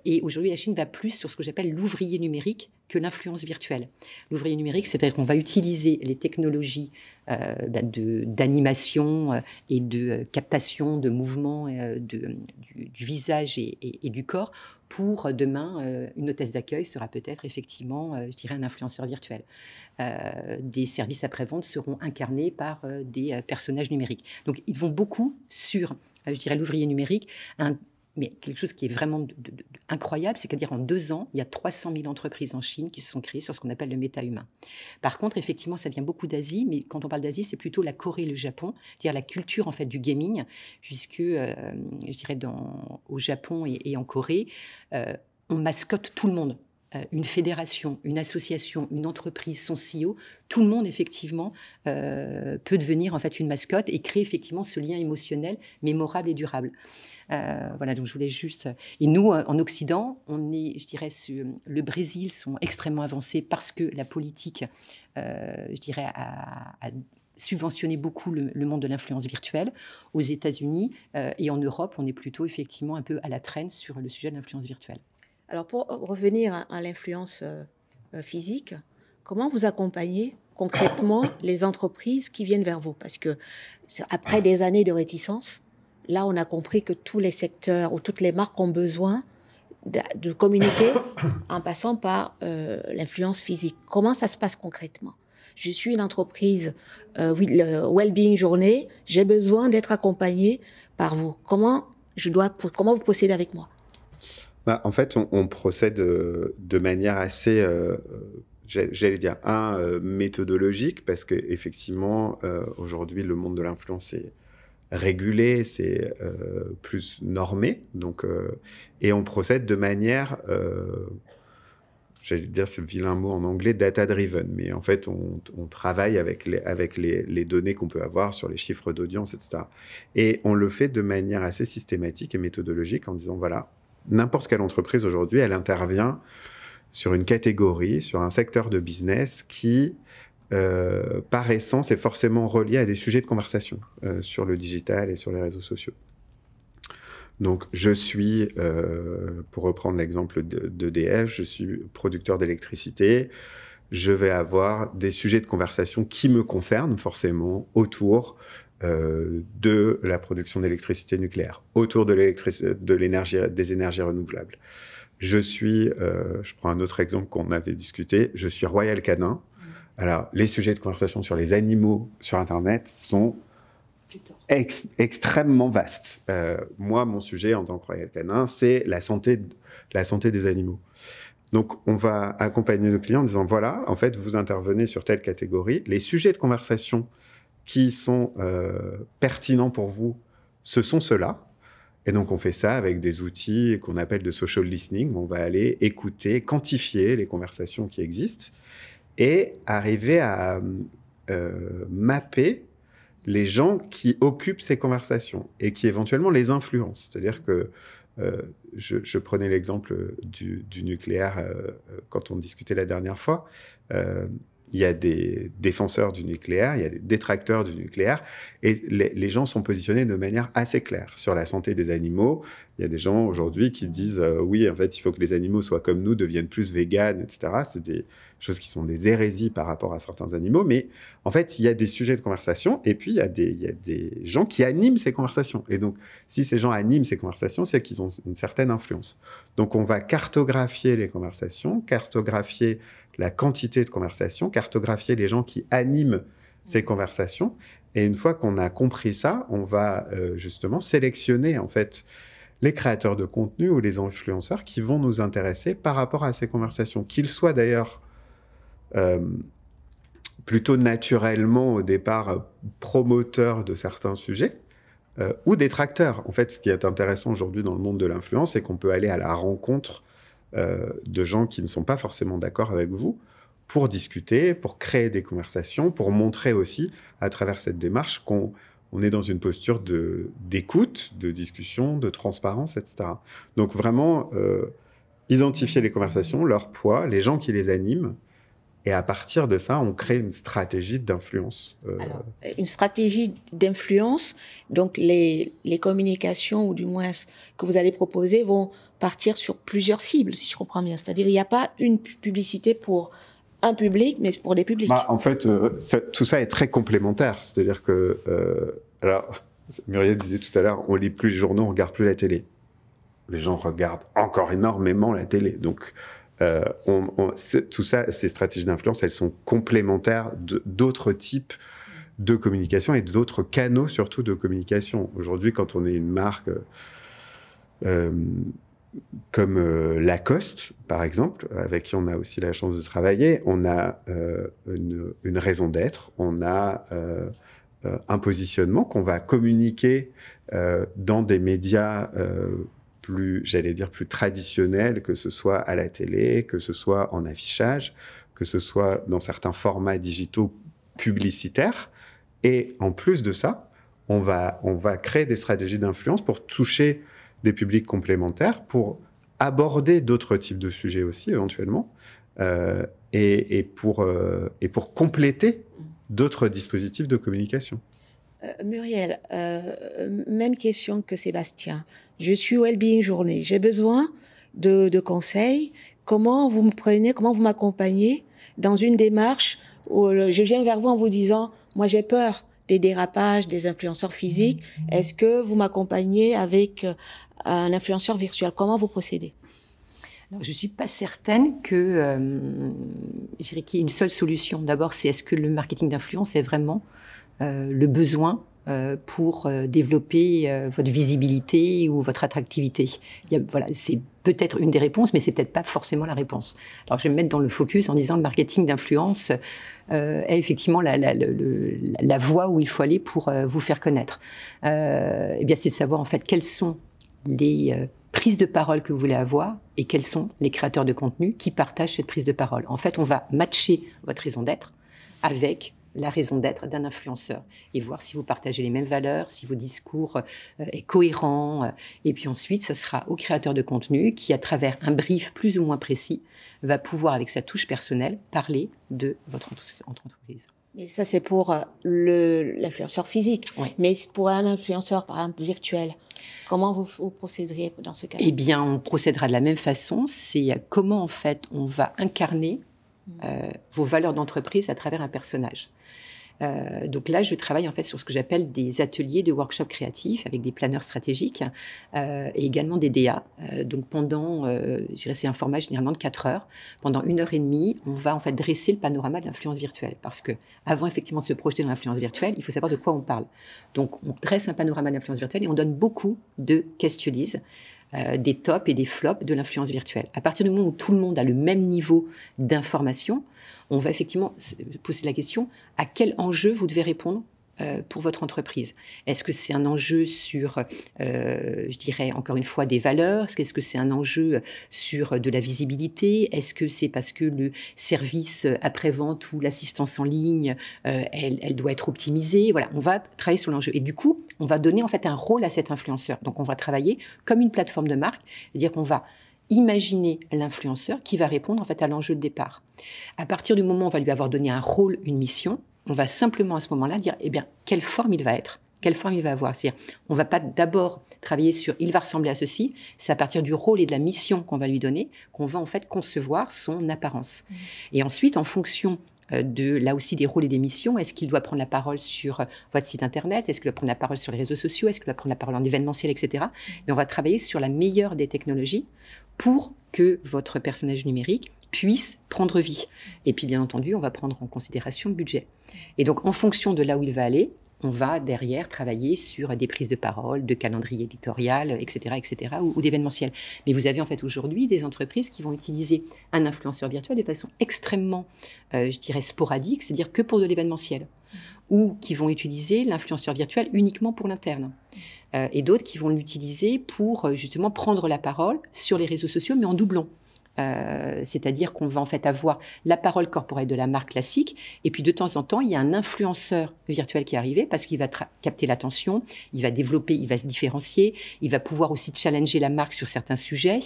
et aujourd'hui, la Chine va plus sur ce que j'appelle l'ouvrier numérique que l'influence virtuelle. L'ouvrier numérique, c'est-à-dire qu'on va utiliser les technologies euh, bah, d'animation et de captation de mouvements de, du, visage et, du corps pour euh, demain, euh, une hôtesse d'accueil sera peut-être effectivement, euh, je dirais, un influenceur virtuel. des services après-vente seront incarnés par des personnages numériques. Donc ils vont beaucoup sur je dirais l'ouvrier numérique, un, mais quelque chose qui est vraiment incroyable, c'est-à-dire en deux ans, il y a 300 000 entreprises en Chine qui se sont créées sur ce qu'on appelle le méta-humain. Par contre, effectivement, ça vient beaucoup d'Asie, mais quand on parle d'Asie, c'est plutôt la Corée, et le Japon, c'est-à-dire la culture en fait du gaming, puisque euh, je dirais dans, au Japon et, en Corée, euh, on mascotte tout le monde. Euh, une fédération, une association, une entreprise, son CEO, tout le monde effectivement euh, peut devenir en fait une mascotte et créer effectivement ce lien émotionnel, mémorable et durable. Euh, voilà, donc je voulais juste. Et nous, en Occident, on est, je dirais, le Brésil sont extrêmement avancés parce que la politique, je dirais, a, subventionné beaucoup le, monde de l'influence virtuelle. Aux États-Unis et en Europe, on est plutôt effectivement un peu à la traîne sur le sujet de l'influence virtuelle. Alors pour revenir à, l'influence euh, euh, physique, comment vous accompagnez concrètement les entreprises qui viennent vers vous Parce que après des années de réticence, là on a compris que tous les secteurs ou toutes les marques ont besoin de, communiquer en passant par euh, l'influence physique. Comment ça se passe concrètement je suis une entreprise well-being Journée, j'ai besoin d'être accompagnée par vous. Comment je dois, comment vous procédez avec moi bah, en fait, on, procède euh, de manière assez euh, j'allais dire un euh, méthodologique parce que effectivement aujourd'hui le monde de l'influence est régulé, c'est plus normé donc et on procède de manière j'allais dire ce vilain mot en anglais data driven mais en fait on, travaille avec les avec les, les données qu'on peut avoir sur les chiffres d'audience etc et on le fait de manière assez systématique et méthodologique en disant voilà n'importe quelle entreprise aujourd'hui, elle intervient sur une catégorie, sur un secteur de business qui, euh, par essence, est forcément relié à des sujets de conversation euh, sur le digital et sur les réseaux sociaux. Donc, je suis, euh, pour reprendre l'exemple d'EDF, je suis producteur d'électricité. Je vais avoir des sujets de conversation qui me concernent forcément autour euh, de la production d'électricité nucléaire, autour de de des énergies renouvelables. Je suis, euh, je prends un autre exemple qu'on avait discuté, je suis royal canin. Mm. Alors, les sujets de conversation sur les animaux sur Internet sont extrêmement vastes. Euh, moi, mon sujet en tant que royal canin, c'est la santé, la santé des animaux. Donc, on va accompagner nos clients en disant, voilà, en fait, vous intervenez sur telle catégorie. Les sujets de conversation qui sont euh, pertinents pour vous, ce sont ceux-là. Et donc, on fait ça avec des outils qu'on appelle de social listening. On va aller écouter, quantifier les conversations qui existent et arriver à euh, mapper les gens qui occupent ces conversations et qui éventuellement les influencent. C'est-à-dire que euh, je, prenais l'exemple du, nucléaire quand on discutait la dernière fois il y a des défenseurs du nucléaire, il y a des détracteurs du nucléaire, et les, gens sont positionnés de manière assez claire sur la santé des animaux. Il y a des gens aujourd'hui qui disent euh, oui, en fait, il faut que les animaux soient comme nous, deviennent plus véganes, etc. C'est des choses qui sont des hérésies par rapport à certains animaux, mais en fait, il y a des sujets de conversation, et puis il y a des gens qui animent ces conversations. Et donc, si ces gens animent ces conversations, c'est qu'ils ont une certaine influence. Donc, on va cartographier les conversations, cartographier la quantité de conversations, cartographier les gens qui animent ces conversations. Et une fois qu'on a compris ça, on va euh, justement sélectionner en fait les créateurs de contenu ou les influenceurs qui vont nous intéresser par rapport à ces conversations, qu'ils soient d'ailleurs euh, plutôt naturellement au départ euh, promoteurs de certains sujets ou détracteurs. En fait, ce qui est intéressant aujourd'hui dans le monde de l'influence, c'est qu'on peut aller à la rencontre euh, de gens qui ne sont pas forcément d'accord avec vous pour discuter, pour créer des conversations, pour montrer aussi à travers cette démarche qu'on est dans une posture de d'écoute, de discussion, de transparence, etc. Donc vraiment euh, identifier les conversations, leur poids, les gens qui les animent. Et à partir de ça, on crée une stratégie d'influence. Euh, une stratégie d'influence, donc les communications, ou du moins ce que vous allez proposer, vont partir sur plusieurs cibles, si je comprends bien. C'est-à-dire, il n'y a pas une publicité pour un public, mais pour des publics. Bah, en euh, fait, tout ça est très complémentaire. C'est-à-dire que, euh, alors, Muriel disait tout à l'heure, on lit plus les journaux, on regarde plus la télé. Les gens regardent encore énormément la télé. Donc, euh, on, tout ça, ces stratégies d'influence, elles sont complémentaires d'autres types de communication et d'autres canaux surtout de communication. Aujourd'hui, quand on est une marque, euh, comme euh, Lacoste, par exemple, avec qui on a aussi la chance de travailler, on a euh, une, raison d'être, on a euh, un positionnement qu'on va communiquer dans des médias plus, j'allais dire, plus traditionnels, que ce soit à la télé, que ce soit en affichage, que ce soit dans certains formats digitaux publicitaires. Et en plus de ça, on va, on va créer des stratégies d'influence pour toucher des publics complémentaires pour aborder d'autres types de sujets aussi éventuellement euh, et, pour, euh, et pour compléter d'autres dispositifs de communication. Euh, Muriel, même question que Sébastien. Je suis Wellbeing Journée. J'ai besoin de, de, conseils. Comment vous me prenez, comment vous m'accompagnez dans une démarche où je viens vers vous en vous disant, moi j'ai peur des dérapages des influenceurs physiques. Mm. Est-ce que vous m'accompagnez avec euh, un influenceur virtuel Comment vous procédez je ne suis pas certaine que euh, qu'il y ait une seule solution. D'abord, c'est est-ce que le marketing d'influence est vraiment euh, le besoin euh, pour développer votre visibilité ou votre attractivité Il y a, Voilà, c'est peut-être une des réponses, mais c'est peut-être pas forcément la réponse. Alors, je vais me mettre dans le focus en disant le marketing d'influence est effectivement la, la, la, voie où il faut aller pour vous faire connaître. eh bien, c'est de savoir en fait quels sont les euh, prises de parole que vous voulez avoir et quels sont les créateurs de contenu qui partagent cette prise de parole. En fait, on va matcher votre raison d'être avec la raison d'être d'un influenceur et voir si vous partagez les mêmes valeurs, si vos discours euh, est cohérent. Euh, et puis ensuite, ça sera au créateur de contenu qui, à travers un brief plus ou moins précis, va pouvoir, avec sa touche personnelle, parler de votre entreprise. Mais ça, c'est pour euh, le, l'influenceur physique. Mais pour un influenceur, par exemple, virtuel, comment vous, procéderiez dans ce cas Eh bien, on procédera de la même façon. C'est euh, comment, en fait, on va incarner mmh. euh, vos valeurs d'entreprise à travers un personnage. Euh, donc là, je travaille en fait sur ce que j'appelle des ateliers de workshop créatifs avec des planeurs stratégiques euh, et également des DA. Euh, donc pendant, c'est un format généralement de 4 heures. Pendant une heure et demie, on va en fait dresser le panorama de l'influence virtuelle parce que avant effectivement de se projeter dans l'influence virtuelle, il faut savoir de quoi on parle. Donc on dresse un panorama de l'influence virtuelle et on donne beaucoup de questions euh, des tops et des flops de l'influence virtuelle. À partir du moment où tout le monde a le même niveau d'information, on va effectivement poser la question à quel enjeu vous devez répondre euh, pour votre entreprise Est-ce que c'est un enjeu sur, euh, je dirais encore une fois, des valeurs Est-ce que c'est un enjeu sur euh, de la visibilité Est-ce que c'est parce que le service après-vente ou l'assistance en ligne, elle, doit être optimisée Voilà, on va travailler sur l'enjeu. Et du coup, on va donner en fait un rôle à cet influenceur. Donc on va travailler comme une plateforme de marque, c'est-à-dire qu'on va imaginer l'influenceur qui va répondre en fait à l'enjeu de départ. À partir du moment où on va lui avoir donné un rôle, une mission, on va simplement à ce moment-là dire, eh bien, quelle forme il va être quelle forme il va avoir. C'est-à-dire, on ne va pas d'abord travailler sur il va ressembler à ceci, c'est à partir du rôle et de la mission qu'on va lui donner qu'on va en fait concevoir son apparence. Mmh. Et ensuite, en fonction euh, de là aussi des rôles et des missions. Est-ce qu'il doit prendre la parole sur euh, votre site internet Est-ce qu'il doit prendre la parole sur les réseaux sociaux Est-ce qu'il doit prendre la parole en événementiel, etc. Mmh. Et on va travailler sur la meilleure des technologies pour que votre personnage numérique puisse prendre vie. Et puis bien entendu, on va prendre en considération le budget. Et donc, en fonction de là où il va aller, on va derrière travailler sur des prises de parole, de calendrier éditorial, etc., euh, etc., ou, ou d'événementiel. Mais vous avez en fait aujourd'hui des entreprises qui vont utiliser un influenceur virtuel de façon extrêmement, euh, je dirais, sporadique, c'est-à-dire que pour de l'événementiel, ou qui vont utiliser l'influenceur virtuel uniquement pour l'interne, euh, et d'autres qui vont l'utiliser pour justement prendre la parole sur les réseaux sociaux, mais en doublon. Euh, c'est-à-dire qu'on va en fait avoir la parole corporelle de la marque classique, et puis de temps en temps, il y a un influenceur virtuel qui est arrivé parce qu'il va capter l'attention, il va développer, il va se différencier, il va pouvoir aussi challenger la marque sur certains sujets.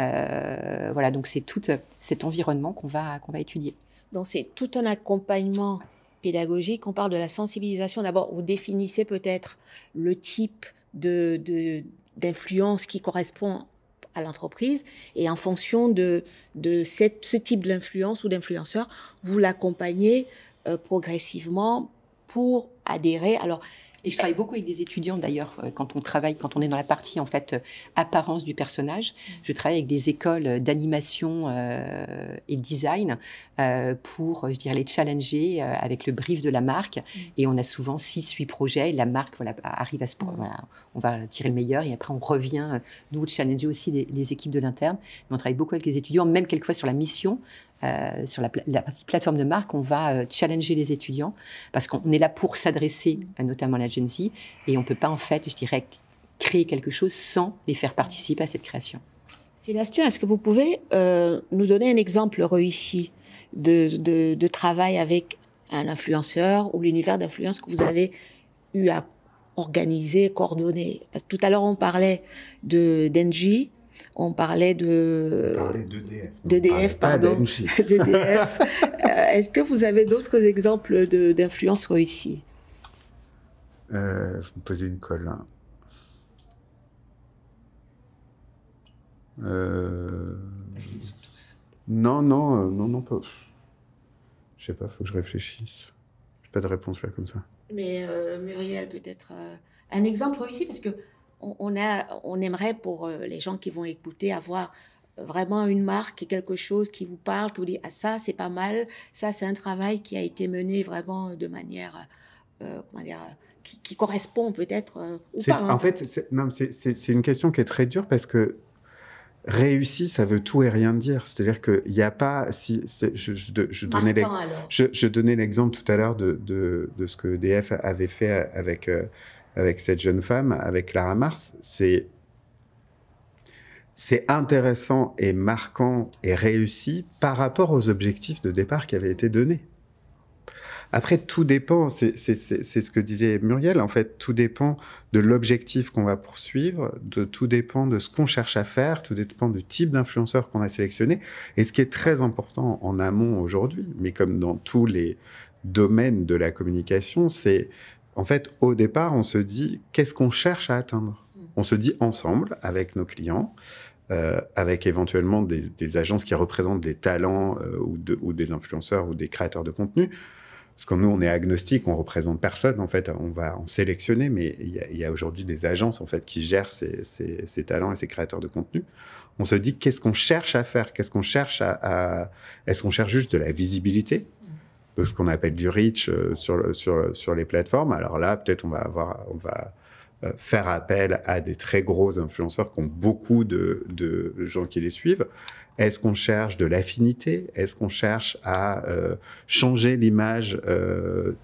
Euh, voilà, donc c'est tout euh, cet environnement qu'on va, qu'on va étudier. Donc c'est tout un accompagnement pédagogique, on parle de la sensibilisation. D'abord, vous définissez peut-être le type de d'influence qui correspond à l'entreprise. Et en fonction de, de cette, ce type d'influence ou d'influenceur, vous l'accompagnez euh, progressivement pour adhérer. Alors, et je travaille beaucoup avec des étudiants d'ailleurs euh, quand on travaille, quand on est dans la partie en fait euh, apparence du personnage. Mm. Je travaille avec des écoles euh, d'animation euh, et design pour, je dirais, les challenger avec le brief de la marque. Mm. Et on a souvent 6-8 projets. la marque voilà, arrive à ce point. Mm. Voilà, on va tirer le meilleur et après on revient nous challenger aussi les, les équipes de l'interne. Mais on travaille beaucoup avec les étudiants, même quelquefois sur la mission euh, sur la, plateforme de marque, on va euh, challenger les étudiants parce qu'on est là pour s'adresser notamment à la et on ne peut pas en fait, je dirais, créer quelque chose sans les faire participer à cette création. Sébastien, est-ce que vous pouvez euh, nous donner un exemple réussi de, travail avec un influenceur ou l'univers d'influence que vous avez eu à organiser, coordonner Parce que tout à l'heure, on parlait de d'Engie, on parlait de... d'EDF. Ah, pardon. D'EDF. Euh, est-ce que vous avez d'autres exemples d'influence réussie euh, Je me poser une colle. Hein. Euh, non, non, non, non, pas. Je sais pas, faut que je réfléchisse. J'ai pas de réponse là comme ça. Mais Muriel, peut-être un exemple réussi parce que on, aimerait pour euh, les gens qui vont écouter avoir euh, vraiment une marque, quelque chose qui vous parle, qui vous dit « ah ça c'est pas mal, ça c'est un travail qui a été mené vraiment de manière euh, comment dire, qui, correspond peut-être ou hein. En fait, c'est une question qui est très dure parce que réussi, ça veut tout et rien dire. C'est-à-dire qu'il n'y a pas. Si, je, donnais l'exemple tout à l'heure de, ce que DF avait fait avec avec cette jeune femme, avec Clara Mars, c'est c'est intéressant et marquant et réussi par rapport aux objectifs de départ qui avaient été donnés. Après, tout dépend, c'est ce que disait Muriel, en fait, tout dépend de l'objectif qu'on va poursuivre, de, tout dépend de ce qu'on cherche à faire, tout dépend du type d'influenceur qu'on a sélectionné. Et ce qui est très important en amont aujourd'hui, mais comme dans tous les domaines de la communication, c'est en fait, au départ, on se dit qu'est-ce qu'on cherche à atteindre mm. On se dit ensemble avec nos clients, euh, avec éventuellement des, agences qui représentent des talents euh, ou, des influenceurs ou des créateurs de contenu. Parce que nous, on est agnostique, on représente personne. En fait, on va en sélectionner, mais il y a, aujourd'hui des agences fait qui gèrent ces, talents et ces créateurs de contenu. On se dit qu'est-ce qu'on cherche à faire Qu'est-ce qu'on cherche à... Est-ce qu'on cherche juste de la visibilité de ce qu'on appelle du reach euh, sur, sur, sur les plateformes. Alors là, peut-être on va avoir, on va euh, faire appel à des très gros influenceurs qui ont beaucoup de, de gens qui les suivent. Est-ce qu'on cherche de l'affinité Est-ce qu'on cherche à euh, changer l'image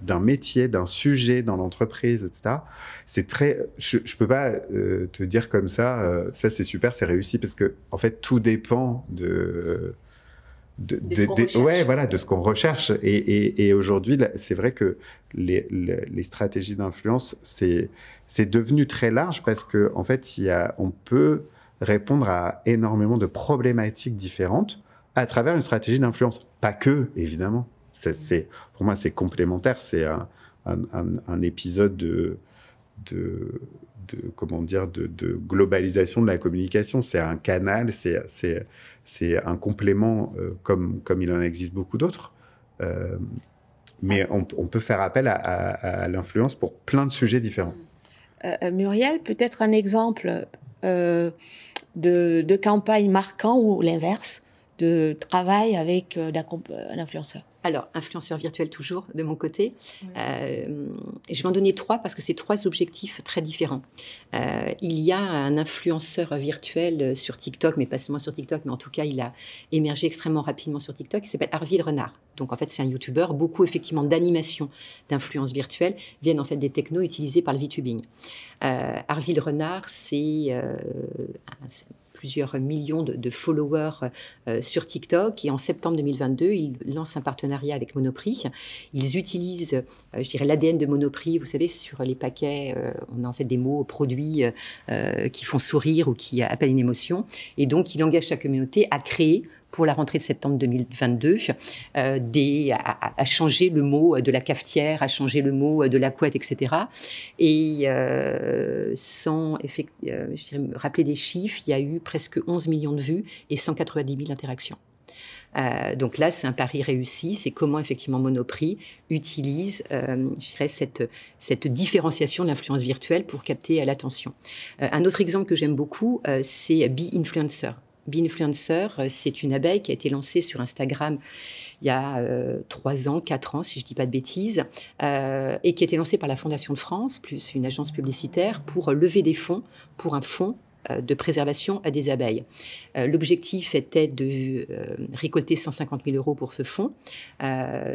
d'un métier, d'un sujet dans l'entreprise, etc. C'est très, je, ne peux pas te dire comme ça. ça c'est super, c'est réussi parce que en fait tout dépend de de, ouais, voilà, de ce qu'on recherche. Et, aujourd'hui, c'est vrai que les, stratégies d'influence, c'est c'est devenu très large parce que en fait, il y a, on peut répondre à énormément de problématiques différentes à travers une stratégie d'influence. Pas que, évidemment. C'est, mm. pour moi, c'est complémentaire. C'est un, épisode de, de, comment dire, de, globalisation de la communication. C'est un canal. C'est, c'est un complément euh, comme, comme il en existe beaucoup d'autres. Euh, mais on, peut faire appel à, l'influence pour plein de sujets différents. Euh, Muriel, peut-être un exemple de, de, campagne marquant ou l'inverse de travail avec un influenceur alors, influenceur virtuel toujours, de mon côté. Euh, je vais en donner trois parce que c'est trois objectifs très différents. Euh, il y a un influenceur virtuel euh, sur TikTok, mais pas seulement sur TikTok, mais en tout cas, il a émergé extrêmement rapidement sur TikTok. Il s'appelle Arvid Renard. Donc, en fait, c'est un YouTuber. Beaucoup, effectivement, d'animations d'influence virtuelle viennent en fait des technos utilisés par le VTubing. Euh, Arvid Renard, c'est plusieurs millions de, followers euh, sur TikTok. Et en septembre 2022, il lance un partenariat avec Monoprix. Ils utilisent, euh, je dirais, l'ADN de Monoprix. Vous savez, sur les paquets, euh, on a en fait des mots, produits qui font sourire ou qui appellent une émotion. Et donc, il engage sa communauté à créer pour la rentrée de septembre 2022, euh, des, à, à, changer le mot de la cafetière, à changer le mot de la couette, etc. Et euh, sans euh, je dirais, rappeler des chiffres, il y a eu presque 11 millions de vues et 190 000 interactions. Euh, donc là, c'est un pari réussi. C'est comment effectivement Monoprix utilise, euh, je dirais, cette, cette différenciation de l'influence virtuelle pour capter euh, l'attention. un autre exemple que j'aime beaucoup, c'est Be Influencer. Influencer, euh, c'est une abeille qui a été lancée sur Instagram il y a euh, trois ans, quatre ans, si je ne dis pas de bêtises, euh, et qui a été lancée par la Fondation de France, plus une agence publicitaire, pour lever des fonds pour un fonds euh, de préservation à des abeilles. Euh, l'objectif était de euh, récolter 150 000 euros pour ce fonds.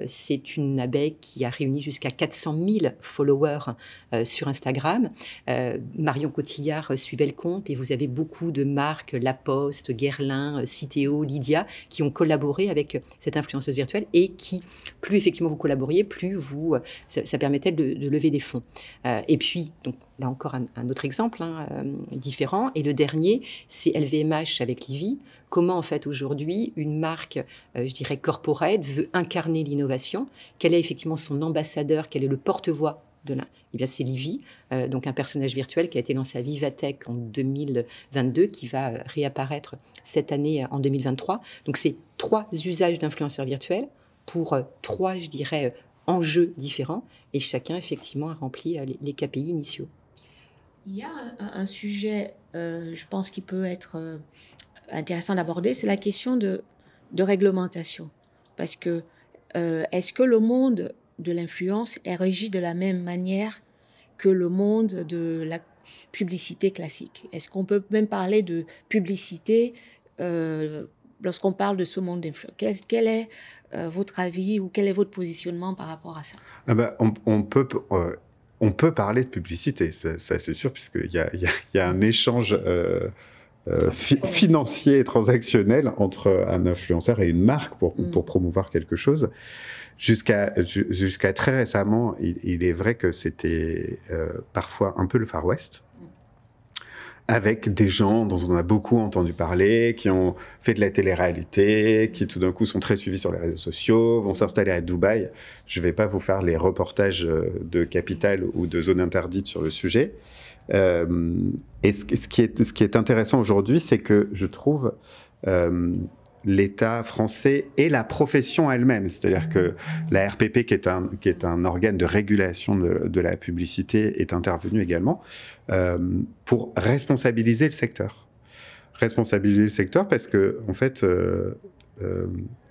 C'est une abeille qui a réuni jusqu'à 400 000 followers sur Instagram. Marion Cotillard suivait le compte et vous avez beaucoup de marques, La Poste, Guerlain, Citeo, Lydia, qui ont collaboré avec cette influenceuse virtuelle et qui, plus effectivement vous collaboriez, plus vous, ça, permettait de, de, lever des fonds. et puis, donc, là encore un, autre exemple hein, euh, différent. Et le dernier, c'est LVMH avec Livy. Comment en fait aujourd'hui une marque, euh, je dirais corporate, veut incarner l'innovation Quel est effectivement son ambassadeur Quel est le porte-voix de l'un Eh bien, c'est Livy, euh, donc un personnage virtuel qui a été lancé à Vivatech en 2022, qui va réapparaître cette année en 2023. Donc, c'est trois usages d'influenceurs virtuels pour trois, je dirais, enjeux différents, et chacun effectivement a rempli les KPI initiaux. Il y a un, sujet, euh, je pense, qui peut être euh, intéressant d'aborder, c'est la question de, réglementation. Parce que euh, est-ce que le monde de l'influence est régi de la même manière que le monde de la publicité classique Est-ce qu'on peut même parler de publicité lorsqu'on parle de ce monde d'influence. Quel, est votre avis ou quel est votre positionnement par rapport à ça ah ben, on, peut on peut parler de publicité, ça, c'est sûr, puisqu'il y, y, a, un échange euh, euh, financier et transactionnel entre un influenceur et une marque pour, mm. promouvoir quelque chose. Jusqu'à très récemment, il, est vrai que c'était euh, parfois un peu le Far West avec des gens dont on a beaucoup entendu parler, qui ont fait de la télé-réalité, qui tout d'un coup sont très suivis sur les réseaux sociaux, vont s'installer à Dubaï. Je ne vais pas vous faire les reportages euh, de Capital ou de Zone Interdite sur le sujet. Euh, et ce, qui est, ce, qui est, intéressant aujourd'hui, c'est que je trouve... Euh, l'État français et la profession elle-même. C'est-à-dire que la RPP, qui est un, qui est un organe de régulation de, la publicité, est intervenue également euh, pour responsabiliser le secteur. Responsabiliser le secteur parce que, en fait, euh, euh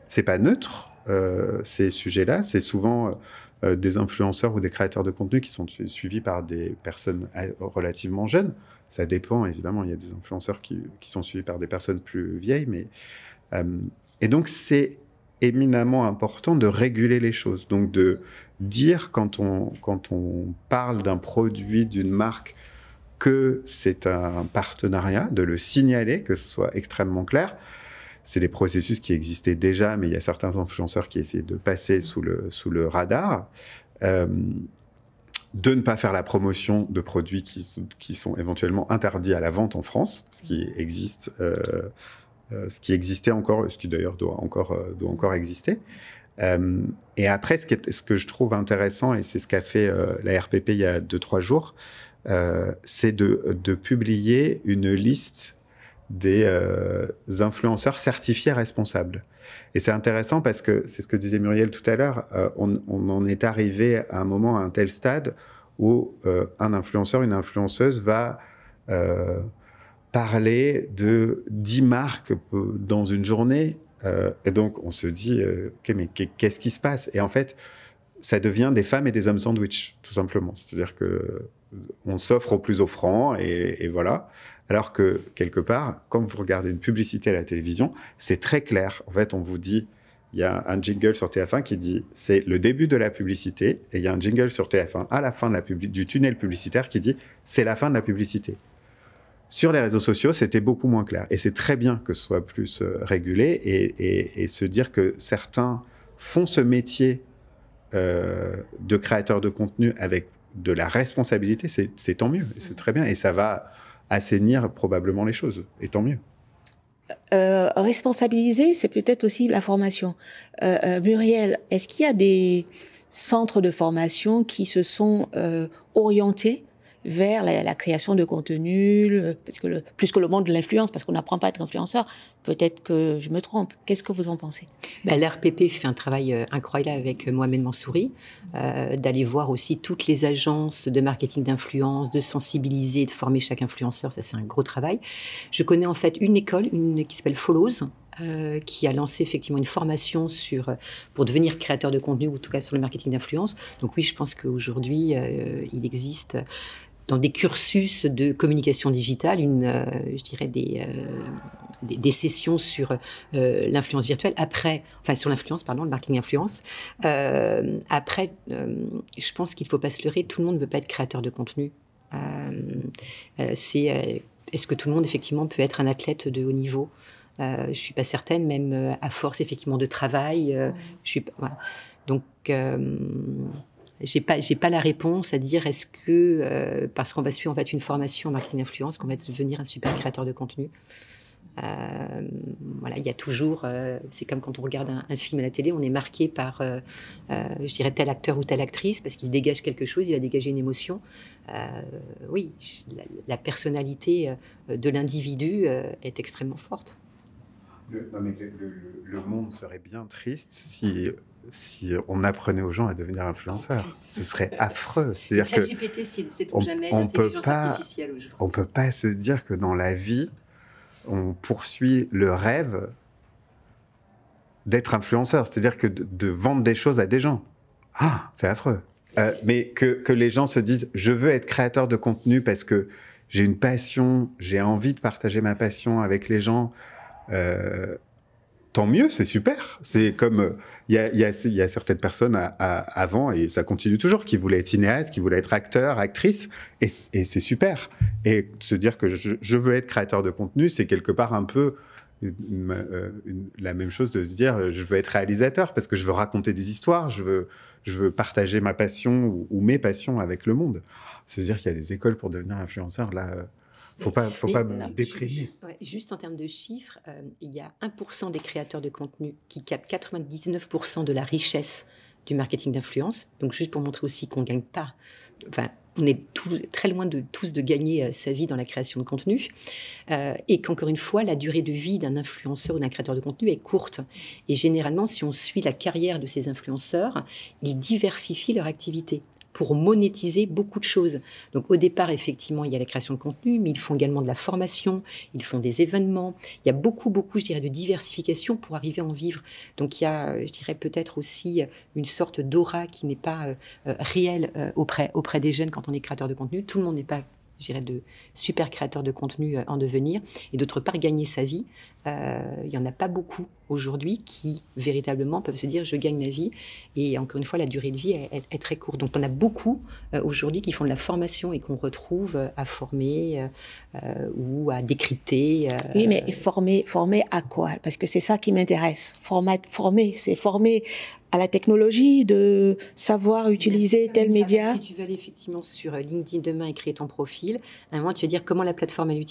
c'est pas neutre, euh, ces sujets-là. C'est souvent des influenceurs ou des créateurs de contenu qui sont suivis par des personnes relativement jeunes. Ça dépend, évidemment, il y a des influenceurs qui, qui sont suivis par des personnes plus vieilles, mais euh, et donc, c'est éminemment important de réguler les choses. Donc, de dire quand on, quand on parle d'un produit, d'une marque, que c'est un partenariat, de le signaler, que ce soit extrêmement clair. C'est des processus qui existaient déjà, mais il y a certains influenceurs qui essaient de passer sous le, sous le radar. Euh, de ne pas faire la promotion de produits qui, qui, sont éventuellement interdits à la vente en France, ce qui existe euh, euh, ce qui existait encore, ce qui d'ailleurs doit encore, euh, doit encore exister. Euh, et après, ce, ce, que je trouve intéressant, et c'est ce qu'a fait la RPP il y a 2-3 jours, c'est de, de, publier une liste des influenceurs certifiés responsables. Et c'est intéressant parce que c'est ce que disait Muriel tout à l'heure, on, on, en est arrivé à un moment, à un tel stade, où un influenceur, une influenceuse va parler de 10 marques dans une journée. Euh, et donc, on se dit, euh, OK, mais qu'est-ce qui se passe Et en fait, ça devient des femmes et des hommes sandwich, tout simplement. C'est-à-dire que euh, on s'offre au plus offrant, et, voilà. Alors que, quelque part, quand vous regardez une publicité à la télévision, c'est très clair. En fait, on vous dit, il y a un jingle sur TF1 qui dit c'est le début de la publicité et il y a un jingle sur TF1 à la fin du tunnel publicitaire qui dit c'est la fin de la publicité. Sur les réseaux sociaux, c'était beaucoup moins clair. Et c'est très bien que ce soit plus euh, régulé et, se dire que certains font ce métier euh, de créateur de contenu avec de la responsabilité, c'est tant mieux, c'est très bien. Et ça va assainir probablement les choses, et tant mieux. Euh, responsabiliser, c'est peut-être aussi la formation. Muriel, est-ce qu'il y a des centres de formation qui se sont orientés vers la, création de contenu, parce que plus que le monde de l'influence, parce qu'on n'apprend pas à être influenceur. Peut-être que je me trompe. Qu'est-ce que vous en pensez ben, L'RPP fait un travail euh, incroyable avec euh, Mohamed Mansouri, euh, d'aller voir aussi toutes les agences de marketing d'influence, de sensibiliser, de former chaque influenceur. Ça, c'est un gros travail. Je connais en fait une école, une qui s'appelle Follows, euh, qui a lancé effectivement une formation sur, pour devenir créateur de contenu, ou en tout cas sur le marketing d'influence. Donc oui, je pense qu'aujourd'hui, il existe dans des cursus de communication digitale, une, euh, je dirais euh, des, des, sessions sur euh, l'influence virtuelle après, enfin sur l'influence, pardon, le marketing influence. après, je pense qu'il ne faut pas se leurrer, tout le monde ne peut pas être créateur de contenu. c'est est-ce que tout le monde effectivement peut être un athlète de haut niveau Je ne suis pas certaine, même à force effectivement de travail. Je suis, voilà. Donc j'ai pas j'ai pas la réponse à dire est-ce que euh, parce qu'on va suivre en fait une formation marketing influence qu'on va devenir un super créateur de contenu. Euh, voilà, il y a toujours, euh, c'est comme quand on regarde un, film à la télé, on est marqué par, je dirais, tel acteur ou telle actrice, parce qu'il dégage quelque chose, il va dégager une émotion. oui, la, personnalité de l'individu est extrêmement forte. Le, le, monde serait bien triste si si on apprenait aux gens à devenir influenceurs. Ce serait affreux. C'est-à-dire que on, peut pas, on peut pas se dire que dans la vie, on poursuit le rêve d'être influenceur, c'est-à-dire que de, vendre des choses à des gens. Ah, c'est affreux. Euh, mais que, que les gens se disent, je veux être créateur de contenu parce que j'ai une passion, j'ai envie de partager ma passion avec les gens. Euh, tant mieux, c'est super. C'est comme euh, il y, a, certaines personnes avant et ça continue toujours qui voulaient être cinéaste, qui voulaient être acteur, actrice, et, c'est super. Et se dire que je, veux être créateur de contenu, c'est quelque part un peu euh, la même chose de se dire euh, je veux être réalisateur parce que je veux raconter des histoires, je veux, je veux partager ma passion ou, mes passions avec le monde. à dire qu'il y a des écoles pour devenir influenceur là faut pas, faut pas déprimer. Juste en termes de chiffres, euh, il y a 1% des créateurs de contenu qui captent 99% de la richesse du marketing d'influence. Donc juste pour montrer aussi qu'on ne gagne pas, enfin, on est très loin de tous de gagner euh, sa vie dans la création de contenu. Euh, et qu'encore une fois, la durée de vie d'un influenceur ou d'un créateur de contenu est courte. Et généralement, si on suit la carrière de ces influenceurs, ils diversifient leur activité pour monétiser beaucoup de choses. Donc au départ, effectivement, il y a la création de contenu, mais ils font également de la formation, ils font des événements. Il y a beaucoup, beaucoup, je dirais, de diversification pour arriver à en vivre. Donc il y a, euh, je dirais, peut-être aussi euh, une sorte d'aura qui n'est pas euh, réelle auprès, auprès des jeunes quand on est créateur de contenu. Tout le monde n'est pas je dirais, de super créateur de contenu en devenir, et d'autre part, gagner sa vie euh, il n'y en a pas beaucoup aujourd'hui qui véritablement peuvent se dire je gagne ma vie. Et encore une fois, la durée de vie est, très courte. Donc on a beaucoup euh, aujourd'hui qui font de la formation et qu'on retrouve euh, à former ou à décrypter. Oui, mais former, former à quoi Parce que c'est ça qui m'intéresse. Former, c'est former à la technologie, de savoir utiliser tel média. Si tu vas aller effectivement sur LinkedIn demain et créer ton profil, à un moment tu vas dire comment la plateforme elle,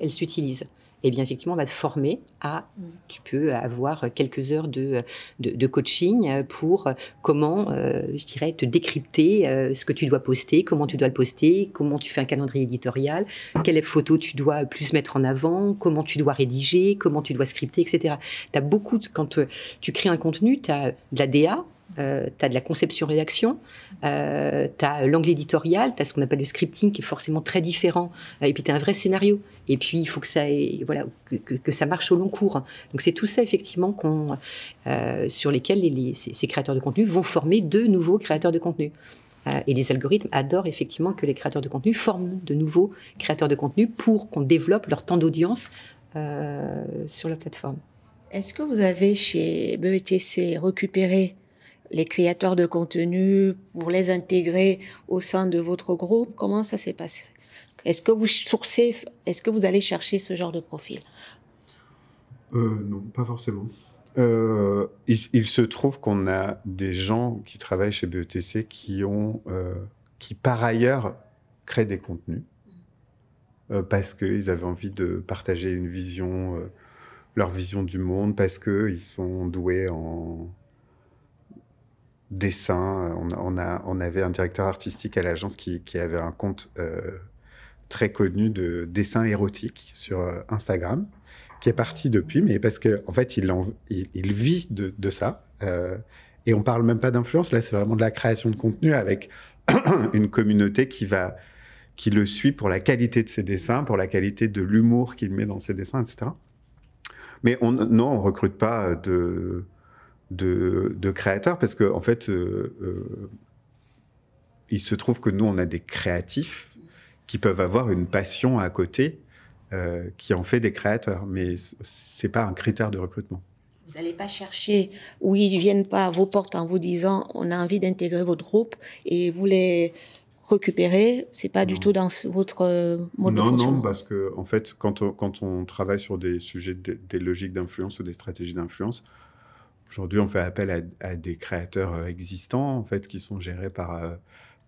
elle s'utilise. Eh bien effectivement, on va te former à, tu peux avoir quelques heures de, de, coaching pour comment, euh, je dirais, te décrypter euh, ce que tu dois poster, comment tu dois le poster, comment tu fais un calendrier éditorial, quelles photos tu dois plus mettre en avant, comment tu dois rédiger, comment tu dois scripter, etc. Tu as beaucoup, quand euh, tu, crées un contenu, tu as de la DA, euh, tu as de la conception-rédaction, euh, tu as l'angle éditorial, tu as ce qu'on appelle le scripting qui est forcément très différent, euh, et puis tu un vrai scénario. Et puis il faut que ça, voilà, que, que, que, ça marche au long cours. Donc c'est tout ça effectivement qu'on, euh, sur lesquels les, ces, créateurs de contenu vont former de nouveaux créateurs de contenu. Euh, et les algorithmes adorent effectivement que les créateurs de contenu forment de nouveaux créateurs de contenu pour qu'on développe leur temps d'audience euh, sur la plateforme. Est-ce que vous avez chez BETC récupéré les créateurs de contenu, pour les intégrer au sein de votre groupe Comment ça s'est passé Est-ce que vous sourcez, est-ce que vous allez chercher ce genre de profil euh, Non, pas forcément. Euh, il, se trouve qu'on a des gens qui travaillent chez BETC qui ont, euh, qui par ailleurs créent des contenus parce qu'ils avaient envie de partager une vision, leur vision du monde, parce qu'ils sont doués en dessin. Euh, on, a, on avait un directeur artistique à l'agence qui, avait un compte euh, très connu de dessin érotique sur euh, Instagram, qui est parti depuis, mais parce qu'en en fait, il, il, vit de, ça. et on parle même pas d'influence, là, c'est vraiment de la création de contenu avec une communauté qui va qui le suit pour la qualité de ses dessins, pour la qualité de l'humour qu'il met dans ses dessins, etc. Mais on, non, on recrute pas de, de, créateurs parce que en fait, euh, euh, il se trouve que nous, on a des créatifs qui peuvent avoir une passion à côté euh, qui en fait des créateurs, mais c'est pas un critère de recrutement. Vous n'allez pas chercher où ils viennent pas à vos portes en vous disant on a envie d'intégrer votre groupe et vous les récupérez. C'est pas du tout dans votre mode non, de fonctionnement. Non, parce que en fait, quand on, quand on travaille sur des sujets, des, des logiques d'influence ou des stratégies d'influence, Aujourd'hui, on fait appel à, des créateurs euh, existants, en fait, qui sont gérés par, euh,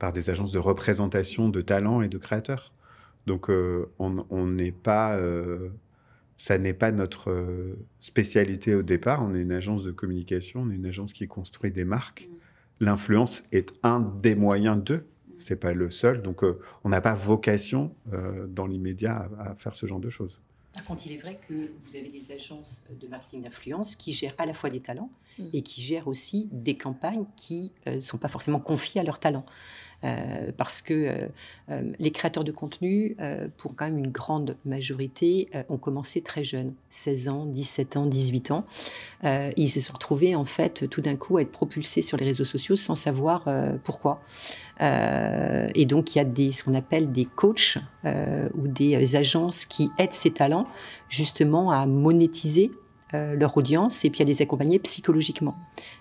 par des agences de représentation de talents et de créateurs. Donc, euh, on n'est pas. ça n'est pas notre spécialité au départ. On est une agence de communication, on est une agence qui construit des marques. Mm. L'influence est un des moyens d'eux. Mm. C'est pas le seul. Donc, on n'a pas vocation dans l'immédiat à faire ce genre de choses. Par contre, il est vrai que vous avez des agences de marketing d'influence qui gèrent à la fois des talents mm. et qui gèrent aussi des campagnes qui ne euh, sont pas forcément confiées à leurs talents. Euh, parce que euh, euh, les créateurs de contenu, pour quand même une grande majorité, ont commencé très jeunes, 16 ans, 17 ans, 18 ans. ils se sont retrouvés en fait tout d'un coup à être propulsés sur les réseaux sociaux sans savoir pourquoi. et donc il y a des, ce qu'on appelle des coachs ou des agences qui aident ces talents justement à monétiser euh, leur audience et puis à les accompagner psychologiquement.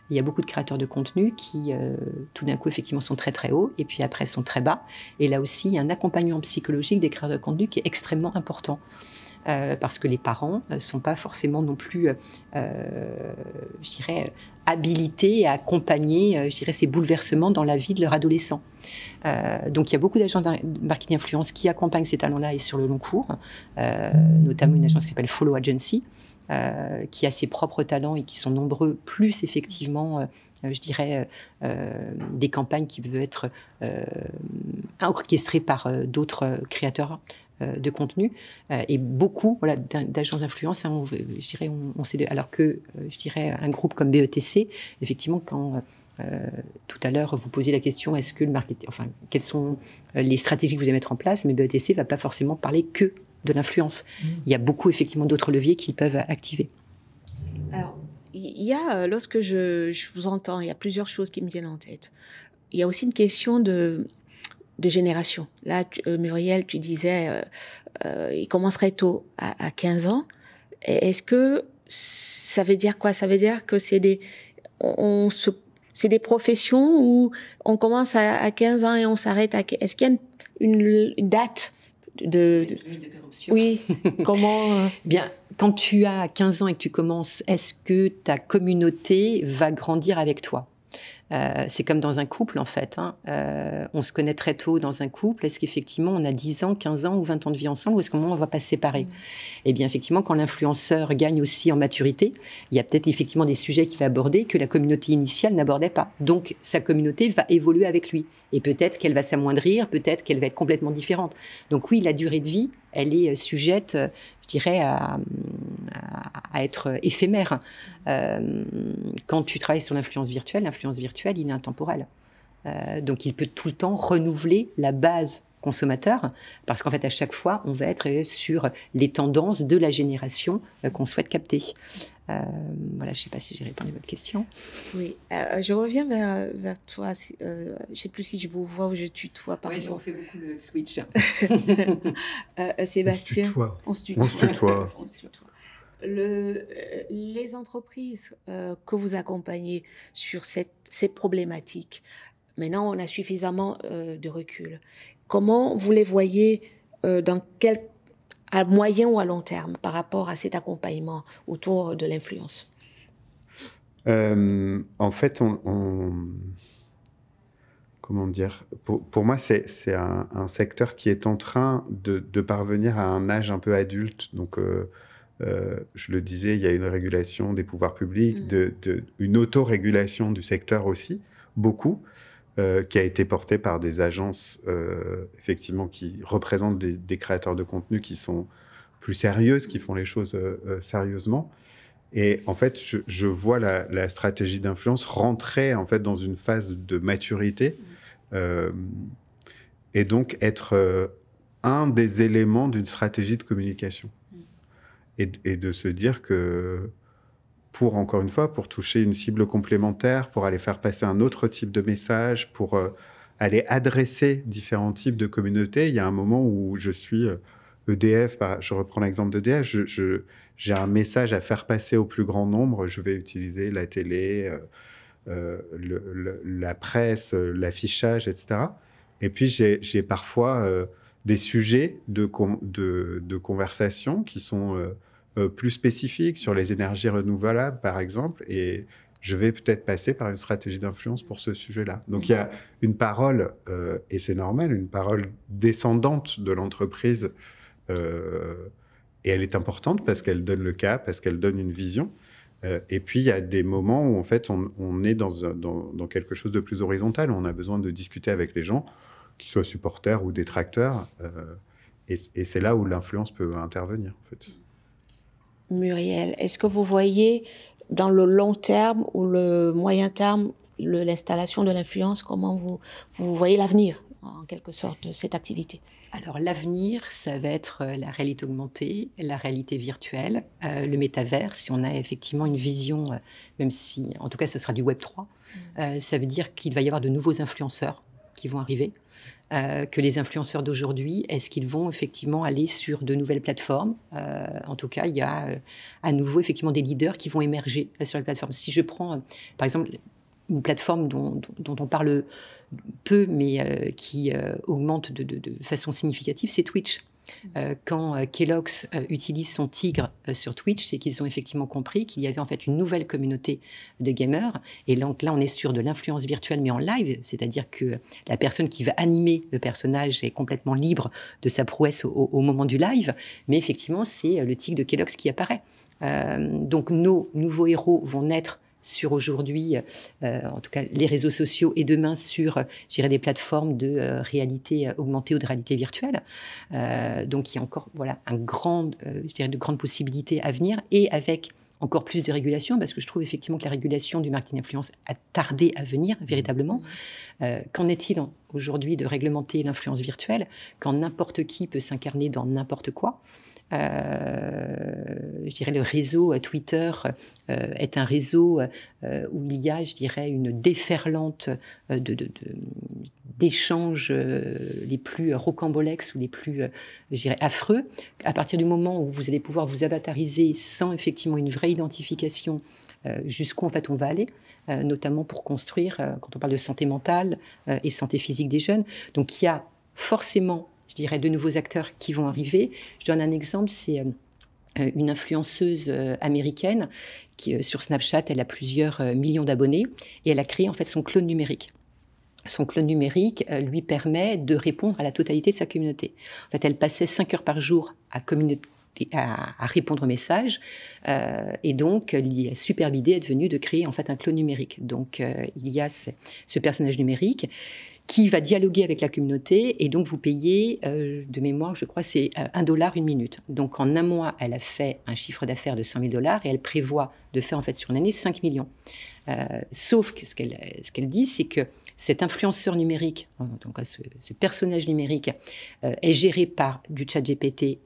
Il y a beaucoup de créateurs de contenu qui, euh, tout d'un coup, effectivement, sont très très hauts et puis après sont très bas. Et là aussi, il y a un accompagnement psychologique des créateurs de contenu qui est extrêmement important. Euh, parce que les parents ne sont pas forcément non plus, je dirais, habilités à accompagner, je dirais, ces bouleversements dans la vie de leur adolescent. donc il y a beaucoup d'agents de marketing influence qui accompagnent ces talents-là et sur le long cours, notamment une agence qui s'appelle Follow Agency, euh, qui a ses propres talents et qui sont nombreux, plus effectivement, euh, je dirais, euh, des campagnes qui peuvent être orchestrées par d'autres créateurs de contenu et beaucoup d'agents d'influence hein, je dirais on, sait alors que je dirais un groupe comme BETC effectivement quand tout à l'heure, vous posiez la question est-ce que le marketing, enfin, quelles sont les stratégies que vous allez mettre en place Mais BETC ne va pas forcément parler que de l'influence. Mm. Il y a beaucoup effectivement d'autres leviers qu'ils peuvent activer. Alors, il y a, euh, lorsque je, vous entends, il y a plusieurs choses qui me viennent en tête. Il y a aussi une question de, de génération. Là, euh, Muriel, tu disais, euh, euh, il commencerait tôt, à, 15 ans. Est-ce que ça veut dire quoi Ça veut dire que c'est des, des professions où on commence à, 15 ans et on s'arrête à. Est-ce qu'il y a une date de, Oui, comment euh Bien, quand tu as 15 ans et que tu commences, est-ce que ta communauté va grandir avec toi euh, c'est comme dans un couple, en fait. Hein. Euh, on se connaît très tôt dans un couple. Est-ce qu'effectivement, on a 10 ans, 15 ans ou 20 ans de vie ensemble ou est-ce qu'au moment, on ne va pas se séparer mm. Eh bien, effectivement, quand l'influenceur gagne aussi en maturité, il y a peut-être effectivement des sujets qu'il va aborder que la communauté initiale n'abordait pas. Donc, sa communauté va évoluer avec lui. Et peut-être qu'elle va s'amoindrir, peut-être qu'elle va être complètement différente. Donc oui, la durée de vie elle est euh, sujette, euh, je dirais, à, être éphémère. Euh, quand tu travailles sur l'influence virtuelle, l'influence virtuelle, il est intemporel. donc il peut tout le temps renouveler la base consommateurs, parce qu'en fait, à chaque fois, on va être euh, sur les tendances de la génération euh, qu'on souhaite capter. Euh, voilà, je ne sais pas si j'ai répondu à votre question. Oui, je reviens vers, toi. je ne sais plus si je vous vois ou je tutoie. Oui, j'en fais beaucoup le switch. Sébastien, on se tutoie. On se tutoie. Le, les entreprises que vous accompagnez sur cette, ces problématiques, maintenant on a suffisamment de recul. Comment vous les voyez euh, dans quel, à moyen ou à long terme par rapport à cet accompagnement autour de l'influence euh, En fait, Comment dire pour, moi, c'est un, secteur qui est en train de, parvenir à un âge un peu adulte. Donc, euh, je le disais, il y a une régulation des pouvoirs publics, mmh. de, une autorégulation du secteur aussi, beaucoup. Euh, qui a été porté par des agences euh, effectivement qui représentent des, créateurs de contenu qui sont plus sérieuses, qui font les choses euh, sérieusement. Et en fait, je, vois la, stratégie d'influence rentrer en fait dans une phase de maturité et donc être un des éléments d'une stratégie de communication mm. et, de se dire que pour, encore une fois, pour toucher une cible complémentaire, pour aller faire passer un autre type de message, pour euh, aller adresser différents types de communautés. Il y a un moment où je suis EDF, euh, e je reprends l'exemple d'EDF, j'ai un message à faire passer au plus grand nombre, je vais utiliser la télé, euh, la presse, l'affichage, etc. Et puis j'ai parfois des sujets de, conversation qui sont... Euh, plus spécifiques sur les énergies renouvelables, par exemple, et je vais peut-être passer par une stratégie d'influence pour ce sujet-là. Donc il y a une parole, euh, et c'est normal, une parole descendante de l'entreprise, euh, et elle est importante parce qu'elle donne le cas, parce qu'elle donne une vision. et puis il y a des moments où en fait on, est dans, dans, quelque chose de plus horizontal, où on a besoin de discuter avec les gens, qu'ils soient supporters ou détracteurs, et, et c'est là où l'influence peut intervenir en fait. Muriel, est-ce que vous voyez dans le long terme ou le moyen terme l'installation de l'influence Comment vous, voyez l'avenir, en quelque sorte, de cette activité alors l'avenir, ça va être euh, la réalité augmentée, la réalité virtuelle, euh, le métavers, si on a effectivement une vision, euh, même si en tout cas ce sera du Web 3, mm. ça veut dire qu'il va y avoir de nouveaux influenceurs qui vont arriver, euh, que les influenceurs d'aujourd'hui, est-ce qu'ils vont effectivement aller sur de nouvelles plateformes euh, En tout cas, il y a euh, à nouveau effectivement des leaders qui vont émerger sur la plateforme. Si je prends, par exemple, une plateforme dont, on parle peu, mais qui augmente de, façon significative, c'est Twitch. Euh, quand euh, Kellogg's euh, utilise son tigre sur Twitch, c'est qu'ils ont effectivement compris qu'il y avait en fait une nouvelle communauté de gamers. Et donc là, on est sûr de l'influence virtuelle, mais en live, c'est-à-dire que la personne qui va animer le personnage est complètement libre de sa prouesse au, moment du live. Mais effectivement, c'est le tigre de Kellogg's qui apparaît. donc nos nouveaux héros vont naître sur aujourd'hui, euh, en tout cas les réseaux sociaux, et demain sur, euh, des plateformes de euh, réalité augmentée ou de réalité virtuelle. donc il y a encore voilà de grandes possibilités à venir, et avec encore plus de régulation, parce que je trouve effectivement que la régulation du marketing influence a tardé à venir véritablement. Mmh. Qu'en est-il aujourd'hui de réglementer l'influence virtuelle quand n'importe qui peut s'incarner dans n'importe quoi euh, je dirais, le réseau euh, Twitter euh, est un réseau où il y a, je dirais, une déferlante d'échanges les plus rocambolesques ou les plus, je dirais, affreux. À partir du moment où vous allez pouvoir vous avatariser sans effectivement une vraie identification, jusqu'où en fait on va aller, notamment pour construire, quand on parle de santé mentale et santé physique des jeunes. Donc il y a forcément je dirais, de nouveaux acteurs qui vont arriver. Je donne un exemple, c'est euh, euh, une influenceuse euh, américaine qui, sur Snapchat, elle a plusieurs millions d'abonnés et elle a créé en fait son clone numérique son clone numérique lui permet de répondre à la totalité de sa communauté. En fait, elle passait cinq heures par jour à, répondre aux messages. et donc, la superbe idée est venue de créer en fait un clone numérique. Donc, il y a ce, ce personnage numérique qui va dialoguer avec la communauté et donc vous payez, euh, de mémoire, je crois, c'est euh, un dollar une minute. Donc en un mois, elle a fait un chiffre d'affaires de 100 000 dollars et elle prévoit de faire en fait sur une année 5 millions. Euh, sauf que ce qu'elle ce qu'elle dit, c'est que cet influenceur numérique, en tout ce, personnage numérique, est géré par du chat GPT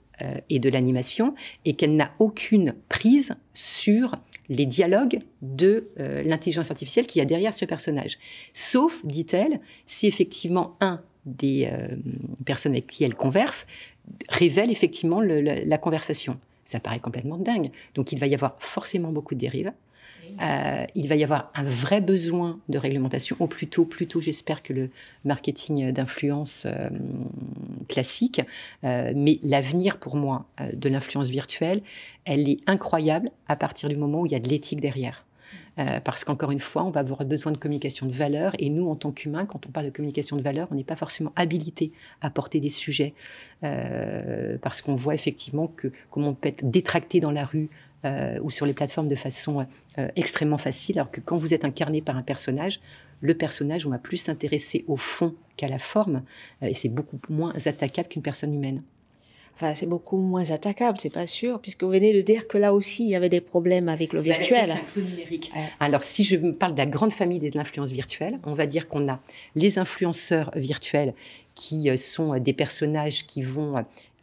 et de l'animation et qu'elle n'a aucune prise sur les dialogues de euh, l'intelligence artificielle qui y a derrière ce personnage. Sauf, dit-elle, si effectivement un des euh, personnes avec qui elle converse révèle effectivement la conversation. Ça paraît complètement dingue. Donc il va y avoir forcément beaucoup de dérives. Euh, il va y avoir un vrai besoin de réglementation, ou plutôt, plutôt j'espère que le marketing d'influence euh, classique. Euh, mais l'avenir pour moi de l'influence virtuelle, elle est incroyable à partir du moment où il y a de l'éthique derrière. parce qu'encore une fois, on va avoir besoin de communication de valeur. Et nous, en tant qu'humains, quand on parle de communication de valeur, on n'est pas forcément habilité à porter des sujets. parce qu'on voit effectivement que comment on peut être détracté dans la rue euh, ou sur les plateformes de façon euh, extrêmement facile, alors que quand vous êtes incarné par un personnage, le personnage, on va plus s'intéresser au fond qu'à la forme, euh, et c'est beaucoup moins attaquable qu'une personne humaine. Enfin, c'est beaucoup moins attaquable, c'est pas sûr, puisque vous venez de dire que là aussi, il y avait des problèmes avec le bah, virtuel. numérique. Alors, si je parle de la grande famille de l'influence virtuelle, on va dire qu'on a les influenceurs virtuels qui sont des personnages qui vont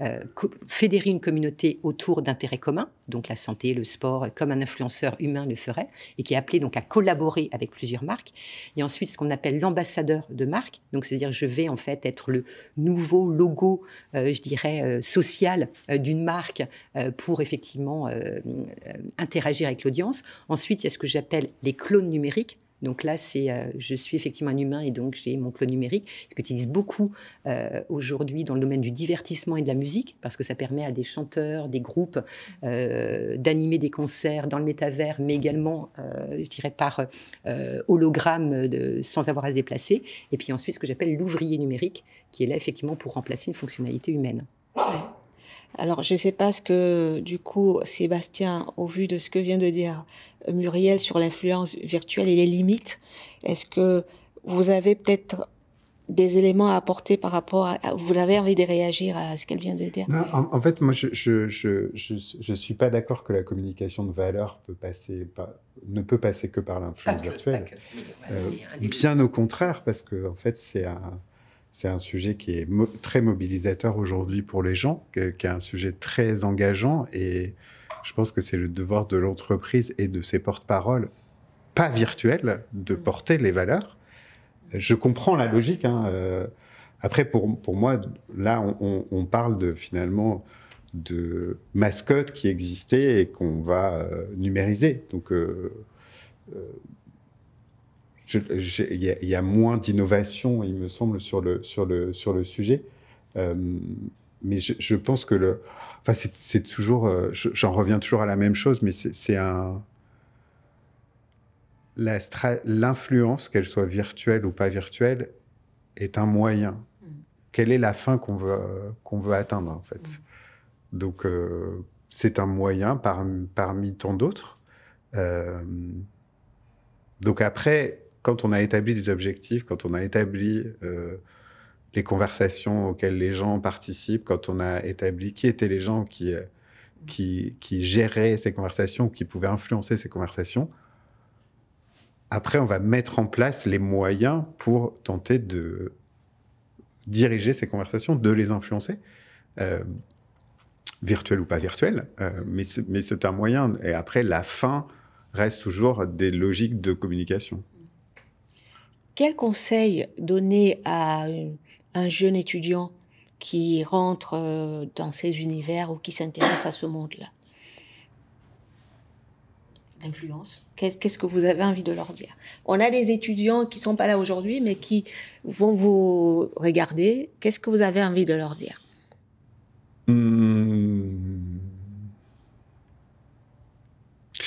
euh, fédérer une communauté autour d'intérêts communs, donc la santé, le sport, comme un influenceur humain le ferait, et qui est appelé donc à collaborer avec plusieurs marques. Et ensuite, ce qu'on appelle l'ambassadeur de marque, donc c'est-à-dire je vais en fait être le nouveau logo, euh, je dirais, euh, social d'une marque pour effectivement interagir avec l'audience. Ensuite, il y a ce que j'appelle les clones numériques, donc là, c'est euh, je suis effectivement un humain et donc j'ai mon clone numérique, ce qu'utilisent beaucoup euh, aujourd'hui dans le domaine du divertissement et de la musique, parce que ça permet à des chanteurs, des groupes euh, d'animer des concerts dans le métavers, mais également, je dirais, par hologramme sans avoir à se déplacer. Et puis ensuite, ce que j'appelle l'ouvrier numérique, qui est là effectivement pour remplacer une fonctionnalité humaine. Alors, je ne sais pas ce que, du coup, Sébastien, au vu de ce que vient de dire euh, Muriel sur l'influence virtuelle et les limites, est-ce que vous avez peut-être des éléments à apporter par rapport à, vous avez envie de réagir à ce qu'elle vient de dire en, fait, moi, je ne suis pas d'accord que la communication de valeur ne peut passer que par l'influence virtuelle. Bah, euh, bien au contraire, parce que en fait, c'est un c'est un sujet qui est très mobilisateur aujourd'hui pour les gens, qui est un sujet très engageant et je pense que c'est le devoir de l'entreprise et de ses porte-paroles, pas virtuels, de mm. porter les valeurs. Je comprends la logique. Hein, euh, après, pour, moi, là, on, parle de finalement de mascottes qui existaient et qu'on va euh, numériser. Donc, euh, il y, y, a moins d'innovation, il me semble, sur le, sur le, sur le sujet. Euh, mais je, pense que le. Enfin, c'est toujours. Euh, j'en reviens toujours à la même chose, mais c'est un. L'influence, qu'elle soit virtuelle ou pas virtuelle, est un moyen. Mm. Quelle est la fin qu'on veut, qu'on veut atteindre, en fait mm. Donc, euh, c'est un moyen par, parmi tant d'autres. donc, après, quand on a établi des objectifs, quand on a établi euh, les conversations auxquelles les gens participent, quand on a établi qui étaient les gens euh, qui, qui, géraient ces conversations, qui pouvaient influencer ces conversations, après, on va mettre en place les moyens pour tenter de diriger ces conversations, de les influencer, euh, ou pas virtuels, euh, mais c'est un moyen. Et après, la fin reste toujours des logiques de communication. Quel conseil donner à un jeune étudiant qui rentre euh, dans ces univers ou qui s'intéresse à ce monde-là L'influence. Qu'est-ce que vous avez envie de leur dire On a des étudiants qui sont pas là aujourd'hui, mais qui vont vous regarder. Qu'est-ce que vous avez envie de leur dire hum,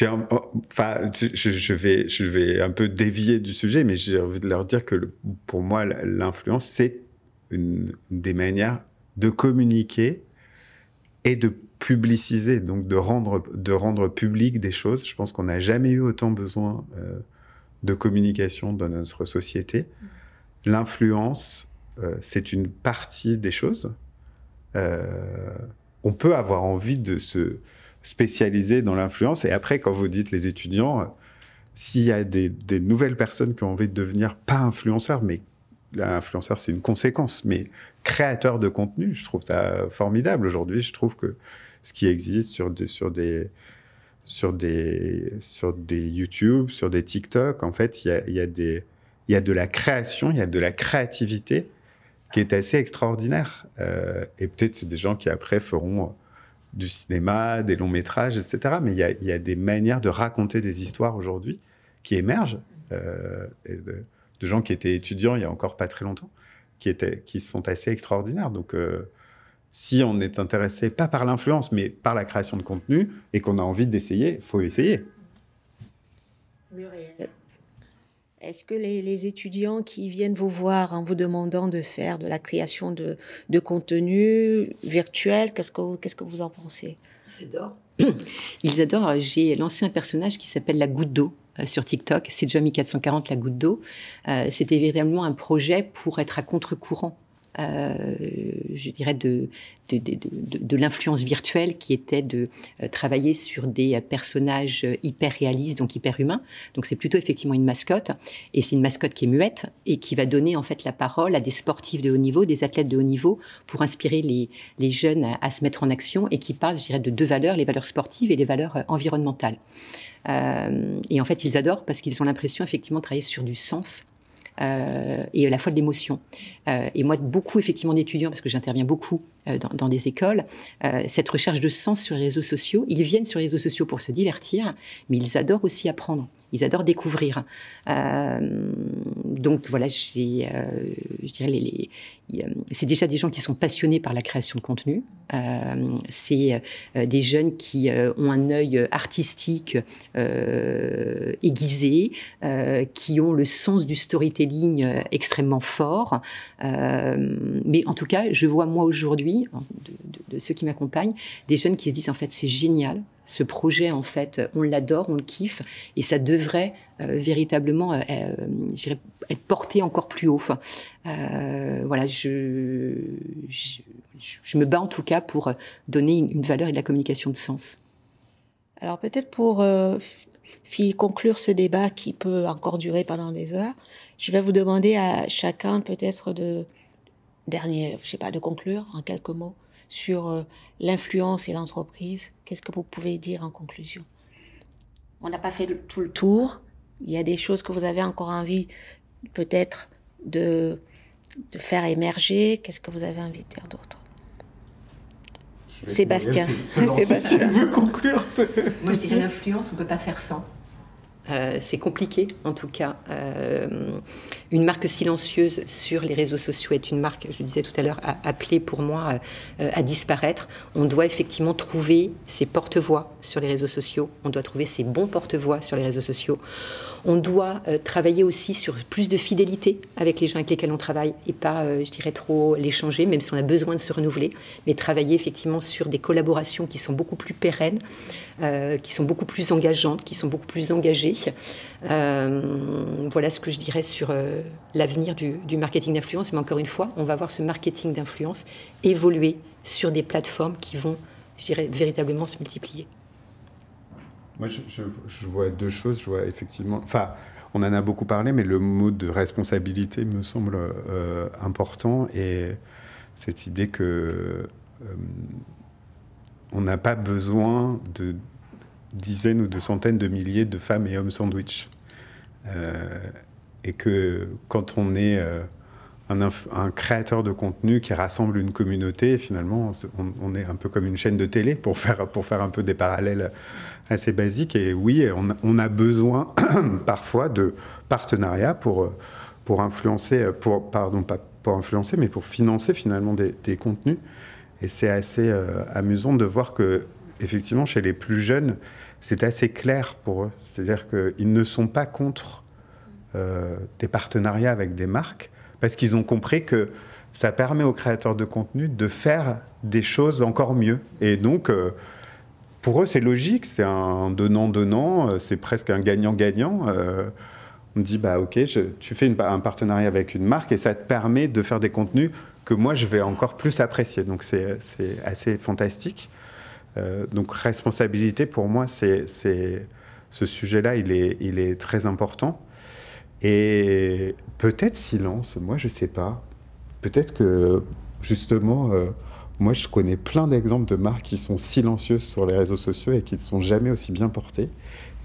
Oh, je, vais, je vais un peu dévier du sujet, mais j'ai envie de leur dire que pour moi, l'influence, c'est une, des manières de communiquer et de publiciser, donc de rendre, de rendre public des choses. Je pense qu'on n'a jamais eu autant besoin euh, de communication dans notre société. L'influence, euh, c'est une partie des choses. Euh, on peut avoir envie de se spécialisé dans l'influence. Et après, quand vous dites les étudiants, s'il y a des, nouvelles personnes qui ont envie de devenir pas influenceurs, mais l'influenceur, c'est une conséquence, mais créateur de contenu, je trouve ça formidable. Aujourd'hui, je trouve que ce qui existe sur, sur des sur des sur des YouTube, sur des TikTok, en fait, il y a, y a des il y a de la création, il y a de la créativité qui est assez extraordinaire. Euh, et peut-être c'est des gens qui après feront du cinéma, des longs métrages, etc. Mais il y a, des manières de raconter des histoires aujourd'hui qui émergent euh, de, gens qui étaient étudiants il y a encore pas très longtemps, qui étaient, qui sont assez extraordinaires. Donc euh, si on est intéressé pas par l'influence, mais par la création de contenu et qu'on a envie d'essayer, faut essayer. Est-ce que les, étudiants qui viennent vous voir en vous demandant de faire de la création de, de contenu virtuel, qu'est-ce que, qu'est-ce que vous en pensez Ils adorent. Ils adorent. J'ai lancé un personnage qui s'appelle la goutte d'eau euh, sur TikTok. C'est Jamie 440, la goutte d'eau. Euh, c'était véritablement un projet pour être à contre-courant euh, je dirais, de, de, l'influence virtuelle qui était de euh, travailler sur des euh, personnages hyper réalistes, donc hyper humains. Donc c'est plutôt effectivement une mascotte, et c'est une mascotte qui est muette et qui va donner en fait la parole à des sportifs de haut niveau, des athlètes de haut niveau, pour inspirer les, les jeunes à, se mettre en action et qui parle, je dirais, de deux valeurs, les valeurs sportives et les valeurs environnementales. et en fait, ils adorent parce qu'ils ont l'impression effectivement de travailler sur du sens et à la fois de l'émotion. Euh, et moi, beaucoup effectivement d'étudiants, parce que j'interviens beaucoup euh, dans, dans, des écoles, euh, cette recherche de sens sur les réseaux sociaux, ils viennent sur les réseaux sociaux pour se divertir, mais ils adorent aussi apprendre, ils adorent découvrir. donc voilà, j'ai, je dirais, les, les, c'est déjà des gens qui sont passionnés par la création de contenu. Euh, c'est des jeunes qui ont un œil artistique aiguisé, qui ont le sens du storytelling extrêmement fort, euh, mais en tout cas, je vois moi aujourd'hui, de, ceux qui m'accompagnent, des jeunes qui se disent en fait c'est génial, ce projet en fait, on l'adore, on le kiffe, et ça devrait euh, véritablement euh, être porté encore plus haut. Enfin, voilà, je, je, je, me bats en tout cas pour donner une, une valeur et de la communication de sens. Alors peut-être pour conclure ce débat qui peut encore durer pendant des heures, je vais vous demander à chacun peut-être de dernier, je sais pas, de conclure en quelques mots sur euh, l'influence et l'entreprise. Qu'est-ce que vous pouvez dire en conclusion On n'a pas fait tout le tour. Il y a des choses que vous avez encore envie peut-être de, de faire émerger. Qu'est-ce que vous avez envie de dire d'autre Sébastien. Sébastien. tu veux conclure. Moi, je dis l'influence, on ne peut pas faire sans. Euh, c'est compliqué, en tout cas. Euh, une marque silencieuse sur les réseaux sociaux est une marque, je le disais tout à l'heure, appelée pour moi euh, à disparaître. On doit effectivement trouver ses porte-voix sur les réseaux sociaux, on doit trouver ces bons porte-voix sur les réseaux sociaux, on doit euh, travailler aussi sur plus de fidélité avec les gens avec lesquels on travaille et pas, euh, je dirais, trop les changer, même si on a besoin de se renouveler, mais travailler effectivement sur des collaborations qui sont beaucoup plus pérennes, euh, qui sont beaucoup plus engageantes, qui sont beaucoup plus engagées. voilà ce que je dirais sur l'avenir du, du marketing d'influence, mais encore une fois, on va voir ce marketing d'influence évoluer sur des plateformes qui vont, je dirais, véritablement se multiplier. Moi, je, vois deux choses. Je vois effectivement. Enfin, on en a beaucoup parlé, mais le mot de responsabilité me semble euh, important et cette idée que euh, on n'a pas besoin de dizaines ou de centaines de milliers de femmes et hommes sandwich. Euh, et que quand on est un, créateur de contenu qui rassemble une communauté, finalement, on, on, est un peu comme une chaîne de télé pour faire, pour faire un peu des parallèles assez basique. Et oui, on, a besoin parfois de partenariats pour, euh, pour influencer, euh, pour, pardon, pas pour influencer, mais pour financer finalement des, contenus. Et c'est assez euh, amusant de voir que, effectivement, chez les plus jeunes, c'est assez clair pour eux. C'est-à-dire qu'ils ne sont pas contre des partenariats avec des marques, parce qu'ils ont compris que ça permet aux créateurs de contenu de faire des choses encore mieux. Et donc, pour eux, c'est logique, c'est un donnant-donnant, euh, c'est presque un gagnant-gagnant. On euh, on dit, bah, ok, tu fais un partenariat avec une marque et ça te permet de faire des contenus que moi, je vais encore plus apprécier. Donc, c'est assez fantastique. Euh, donc, responsabilité, pour moi, c'est ce sujet-là, il est, il est très important. Et peut-être silence, moi, je ne sais pas. Peut-être que, justement... Moi, je connais plein d'exemples de marques qui sont silencieuses sur les réseaux sociaux et qui ne sont jamais aussi bien portées.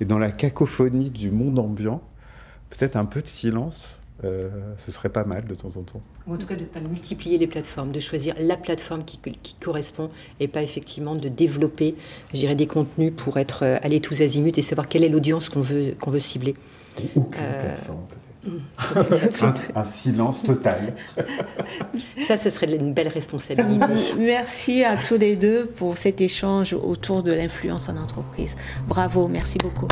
Et dans la cacophonie du monde ambiant, peut-être un peu de silence, euh, ce serait pas mal de temps en temps. en tout cas de ne pas multiplier les plateformes, de choisir la plateforme qui, correspond et pas effectivement de développer, je des contenus pour être à euh, tous azimuts et savoir quelle est l'audience qu'on veut, qu'on veut cibler. Euh, un, silence total. Ça, ce serait une belle responsabilité. Merci à tous les deux pour cet échange autour de l'influence en entreprise. Bravo, merci beaucoup.